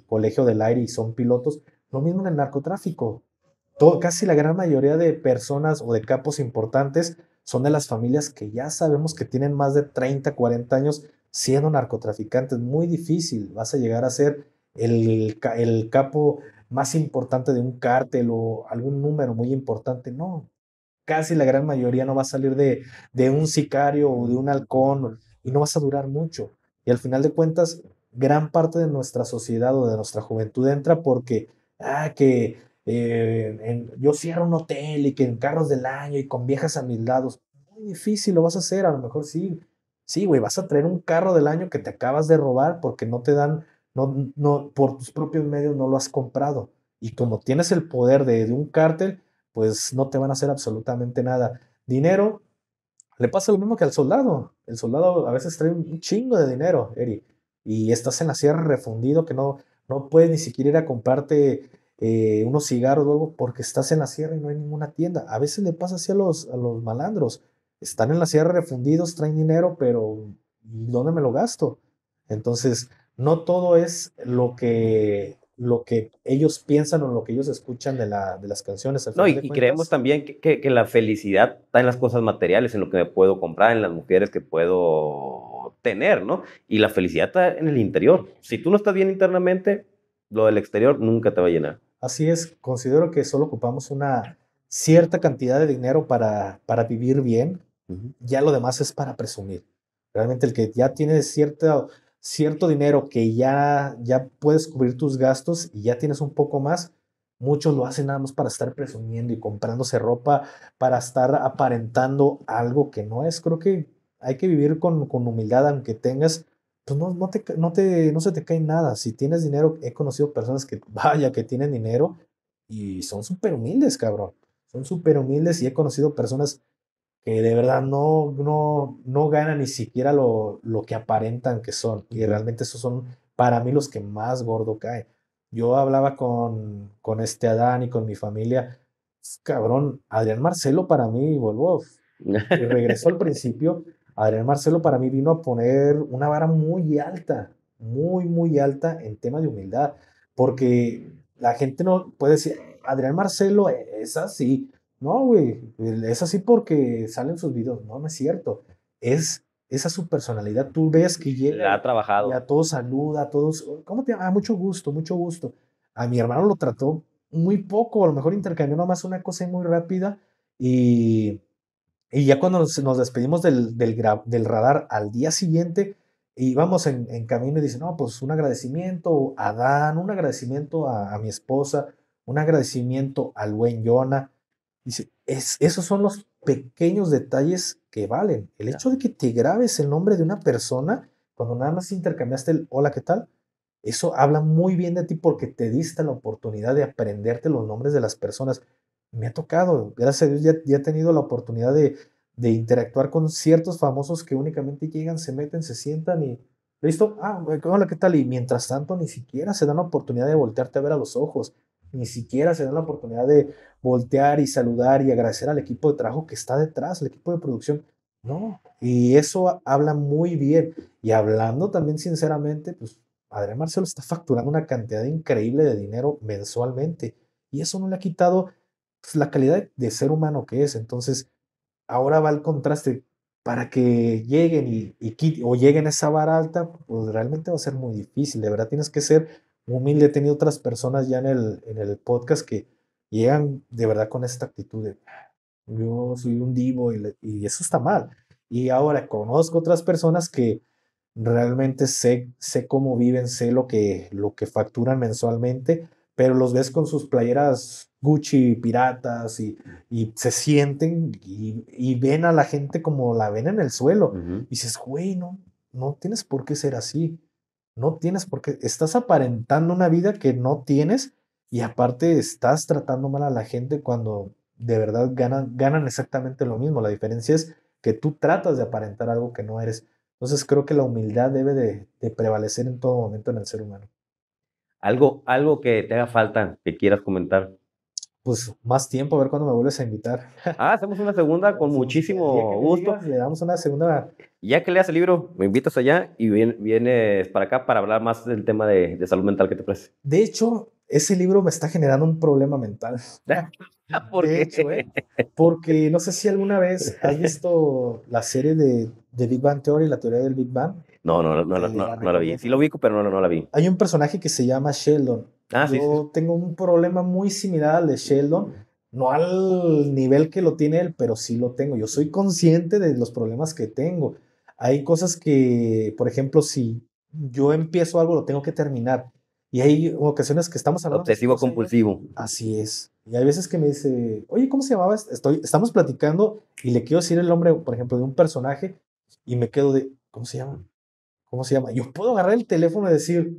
colegio del aire y son pilotos. Lo mismo en el narcotráfico. casi la gran mayoría de personas o de capos importantes son de las familias que ya sabemos que tienen más de 30, 40 años siendo narcotraficantes. Muy difícil. Vas a llegar a ser el, el capo más importante de un cártel o algún número muy importante. No, casi la gran mayoría no va a salir de, de un sicario o de un halcón y no vas a durar mucho. Y al final de cuentas, gran parte de nuestra sociedad o de nuestra juventud entra porque, ah, que eh, yo cierro un hotel y que en carros del año y con viejas a mis lados. Muy difícil, lo vas a hacer, a lo mejor sí. Sí, güey, vas a traer un carro del año que te acabas de robar porque no te dan no, por tus propios medios no lo has comprado. Y como tienes el poder de, un cártel, pues no te van a hacer absolutamente nada. Dinero, le pasa lo mismo que al soldado. El soldado a veces trae un chingo de dinero, Eri, y estás en la sierra refundido que no, no puedes ni siquiera ir a comprarte eh, unos cigarros o algo porque estás en la sierra y no hay ninguna tienda. A veces le pasa así a los, a los malandros. Están en la sierra refundidos, traen dinero, pero ¿dónde me lo gasto? Entonces, no todo es lo que lo que ellos piensan o lo que ellos escuchan de, la, de las canciones. No, y, creemos también que, la felicidad está en las cosas materiales, en lo que me puedo comprar, en las mujeres que puedo tener, ¿no? Y la felicidad está en el interior. Si tú no estás bien internamente, lo del exterior nunca te va a llenar. Así es, considero que solo ocupamos una cierta cantidad de dinero para, para vivir bien, ya lo demás es para presumir. Realmente el que ya tiene cierta cierto dinero que ya, ya puedes cubrir tus gastos y ya tienes un poco más, muchos lo hacen nada más para estar presumiendo y comprándose ropa, para estar aparentando algo que no es. Creo que hay que vivir con, con humildad, aunque tengas, pues no, no, te, no, te, no se te cae nada. Si tienes dinero, he conocido personas que, [laughs] vaya, que tienen dinero y son súper humildes, cabrón. Son súper humildes y he conocido personas que de verdad no, no, no ganan ni siquiera lo, lo que aparentan que son. Y realmente esos son para mí los que más gordo caen. Yo hablaba con, con este Adán y con mi familia. Cabrón, Adrián Marcelo para mí, volvó. Y regresó al [laughs] principio. Adrián Marcelo para mí vino a poner una vara muy alta, muy, muy alta en tema de humildad. Porque la gente no puede decir, Adrián Marcelo es así, no, güey, es así porque salen sus videos. No, no es cierto. Es esa su personalidad. Tú ves que llega. ha trabajado. Y a todos saluda, a todos. ¿Cómo te llamas? Ah, mucho gusto, mucho gusto. A mi hermano lo trató muy poco, a lo mejor intercambió nomás una cosa muy rápida. Y, ya cuando nos, despedimos del, radar al día siguiente, íbamos en, camino y dice, No, pues un agradecimiento a Dan, un agradecimiento a, a mi esposa, un agradecimiento al buen Jonah Dice, es, esos son los pequeños detalles que valen. El hecho de que te grabes el nombre de una persona cuando nada más intercambiaste el hola, ¿qué tal? Eso habla muy bien de ti porque te diste la oportunidad de aprenderte los nombres de las personas. Me ha tocado, gracias a Dios, ya, he tenido la oportunidad de, de, interactuar con ciertos famosos que únicamente llegan, se meten, se sientan y listo, ah, hola, ¿qué tal? Y mientras tanto ni siquiera se dan la oportunidad de voltearte a ver a los ojos ni siquiera se da la oportunidad de voltear y saludar y agradecer al equipo de trabajo que está detrás, al equipo de producción. No, y eso habla muy bien. Y hablando también sinceramente, pues Adrián Marcelo está facturando una cantidad increíble de dinero mensualmente y eso no le ha quitado pues, la calidad de ser humano que es. Entonces, ahora va el contraste para que lleguen y, o lleguen a esa vara alta, pues realmente va a ser muy difícil. De verdad, tienes que ser humilde. He tenido otras personas ya en el, en el podcast que llegan de verdad con esta actitud de ah, yo soy un divo y, eso está mal. Y ahora conozco otras personas que realmente sé, sé cómo viven, sé lo que, lo que facturan mensualmente, pero los ves con sus playeras Gucci, piratas, y, se sienten y, ven a la gente como la ven en el suelo. Y dices, güey, no, no tienes por qué ser así. No tienes porque estás aparentando una vida que no tienes y aparte estás tratando mal a la gente cuando de verdad ganan, ganan exactamente lo mismo. La diferencia es que tú tratas de aparentar algo que no eres. Entonces creo que la humildad debe de, de prevalecer en todo momento en el ser humano. Algo, algo que te haga falta, que quieras comentar pues más tiempo, a ver cuándo me vuelves a invitar. Ah, hacemos una segunda con muchísimo gusto. le damos una segunda. Ya que leas el libro, me invitas allá y vienes para acá para hablar más del tema de, salud mental que te parece. De hecho, ese libro me está generando un problema mental. [laughs] Ah, ¿Por qué? Hecho, ¿eh? Porque no sé si alguna vez has visto la serie de, Big Bang Theory, la teoría del Big Bang. No, no, no, eh, la vi. Sí lo ubico, pero no, no la vi. Hay un personaje que se llama Sheldon Ah, yo tengo un problema muy similar al de Sheldon, no al nivel que lo tiene él, pero sí lo tengo. Yo soy consciente de los problemas que tengo. Hay cosas que, por ejemplo, si yo empiezo algo, lo tengo que terminar. Y hay ocasiones que estamos hablando. Obsesivo compulsivo. Así es. Y hay veces que me dice, oye, ¿cómo se llamaba? Este? Estoy, estamos platicando y le quiero decir el nombre, por ejemplo, de un personaje y me quedo de, ¿cómo se llama? ¿Cómo se llama? Yo puedo agarrar el teléfono y decir,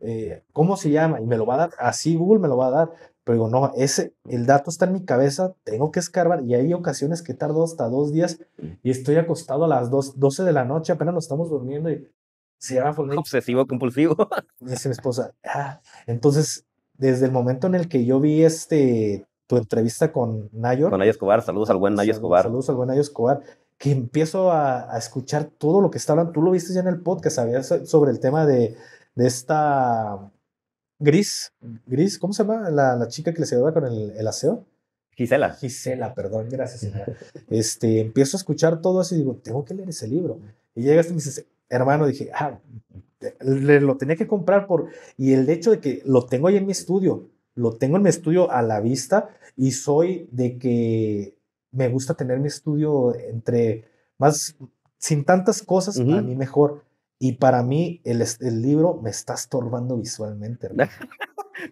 eh, ¿cómo se llama? Y me lo va a dar, así Google me lo va a dar. Pero digo, no, ese, el dato está en mi cabeza, tengo que escarbar. Y hay ocasiones que tardo hasta dos días mm. y estoy acostado a las dos, 12 de la noche, apenas nos estamos durmiendo y se llama Obsesivo compulsivo. [laughs] dice mi esposa, ah. entonces, desde el momento en el que yo vi este, tu entrevista con Nayor. Con Nayo Escobar, saludos al buen Nayo Escobar. Saludos al buen Nayo Escobar que empiezo a, escuchar todo lo que estaban hablando. Tú lo viste ya en el podcast, sabías sobre el tema de de esta Gris, Gris, ¿cómo se llama? La, chica que se ayudaba con el, el aseo. Gisela. Gisela, perdón, gracias este, empiezo a escuchar todo eso y digo, tengo que leer ese libro. Y llegas este y me dices, hermano, dije, ah, lo tenía que comprar por... Y el hecho de que lo tengo ahí en mi estudio, lo tengo en mi estudio a la vista y soy de que me gusta tener mi estudio entre más, sin tantas cosas, a mí mejor. Y para mí, el, el libro me está estorbando visualmente. [laughs]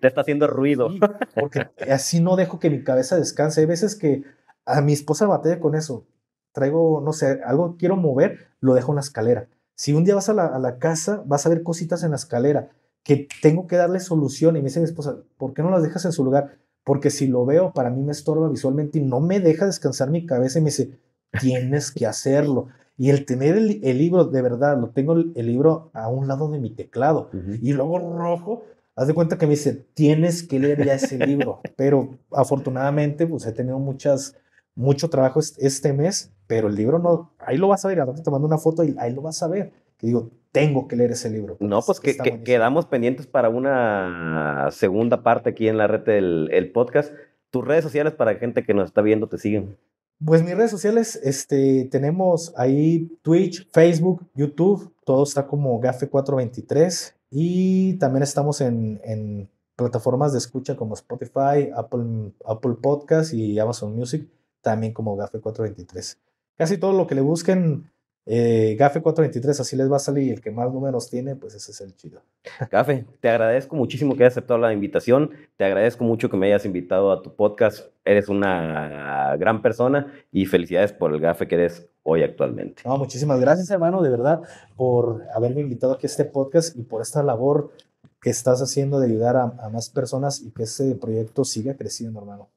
Te está haciendo ruido. porque así no dejo que mi cabeza descanse. Hay veces que a mi esposa batalla con eso. Traigo, no sé, algo quiero mover, lo dejo en la escalera. Si un día vas a la, a la casa, vas a ver cositas en la escalera que tengo que darle solución. Y me dice mi esposa, ¿por qué no las dejas en su lugar? Porque si lo veo, para mí me estorba visualmente y no me deja descansar mi cabeza. Y me dice, tienes que hacerlo. Y el tener el, libro, de verdad, no tengo el, libro a un lado de mi teclado. Y luego rojo, haz de cuenta que me dice, tienes que leer ya ese libro. [laughs] Pero afortunadamente, pues he tenido muchas, mucho trabajo este mes, pero el libro no, ahí lo vas a ver, te mando una foto y ahí lo vas a ver. Que digo, tengo que leer ese libro. No, pues que, quedamos pendientes para una segunda parte aquí en la red del podcast. Tus redes sociales para gente que nos está viendo te siguen. Pues mis redes sociales, este, tenemos ahí Twitch, Facebook, YouTube, todo está como Gafe423 y también estamos en, en, plataformas de escucha como Spotify, Apple, Apple Podcast y Amazon Music, también como Gafe423. Casi todo lo que le busquen eh, Gafe 423, así les va a salir. El que más números tiene, pues ese es el chido. Gafe, te agradezco muchísimo que hayas aceptado la invitación. Te agradezco mucho que me hayas invitado a tu podcast. Eres una gran persona y felicidades por el Gafe que eres hoy actualmente. No, muchísimas gracias, hermano, de verdad, por haberme invitado aquí a este podcast y por esta labor que estás haciendo de ayudar a, a más personas y que este proyecto siga creciendo, hermano.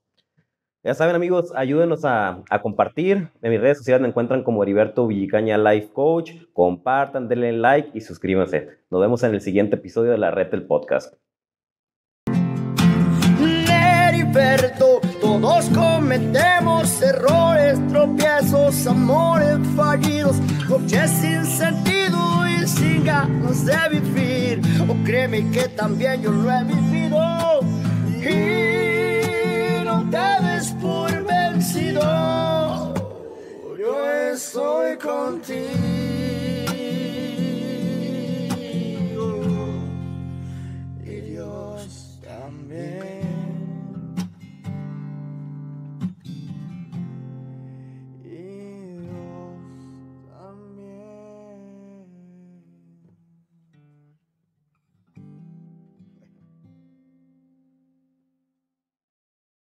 Ya saben, amigos, ayúdenos a, compartir. En mis redes sociales me encuentran como Heriberto Villicaña Life Coach. Compartan, denle like y suscríbanse. Nos vemos en el siguiente episodio de La Red del Podcast. Heriberto, todos cometemos errores, tropiezos, amores fallidos, coches sin sentido y sin ganas de vivir. O oh, créeme que también yo lo he vivido. Y no te por vencido, yo estoy contigo.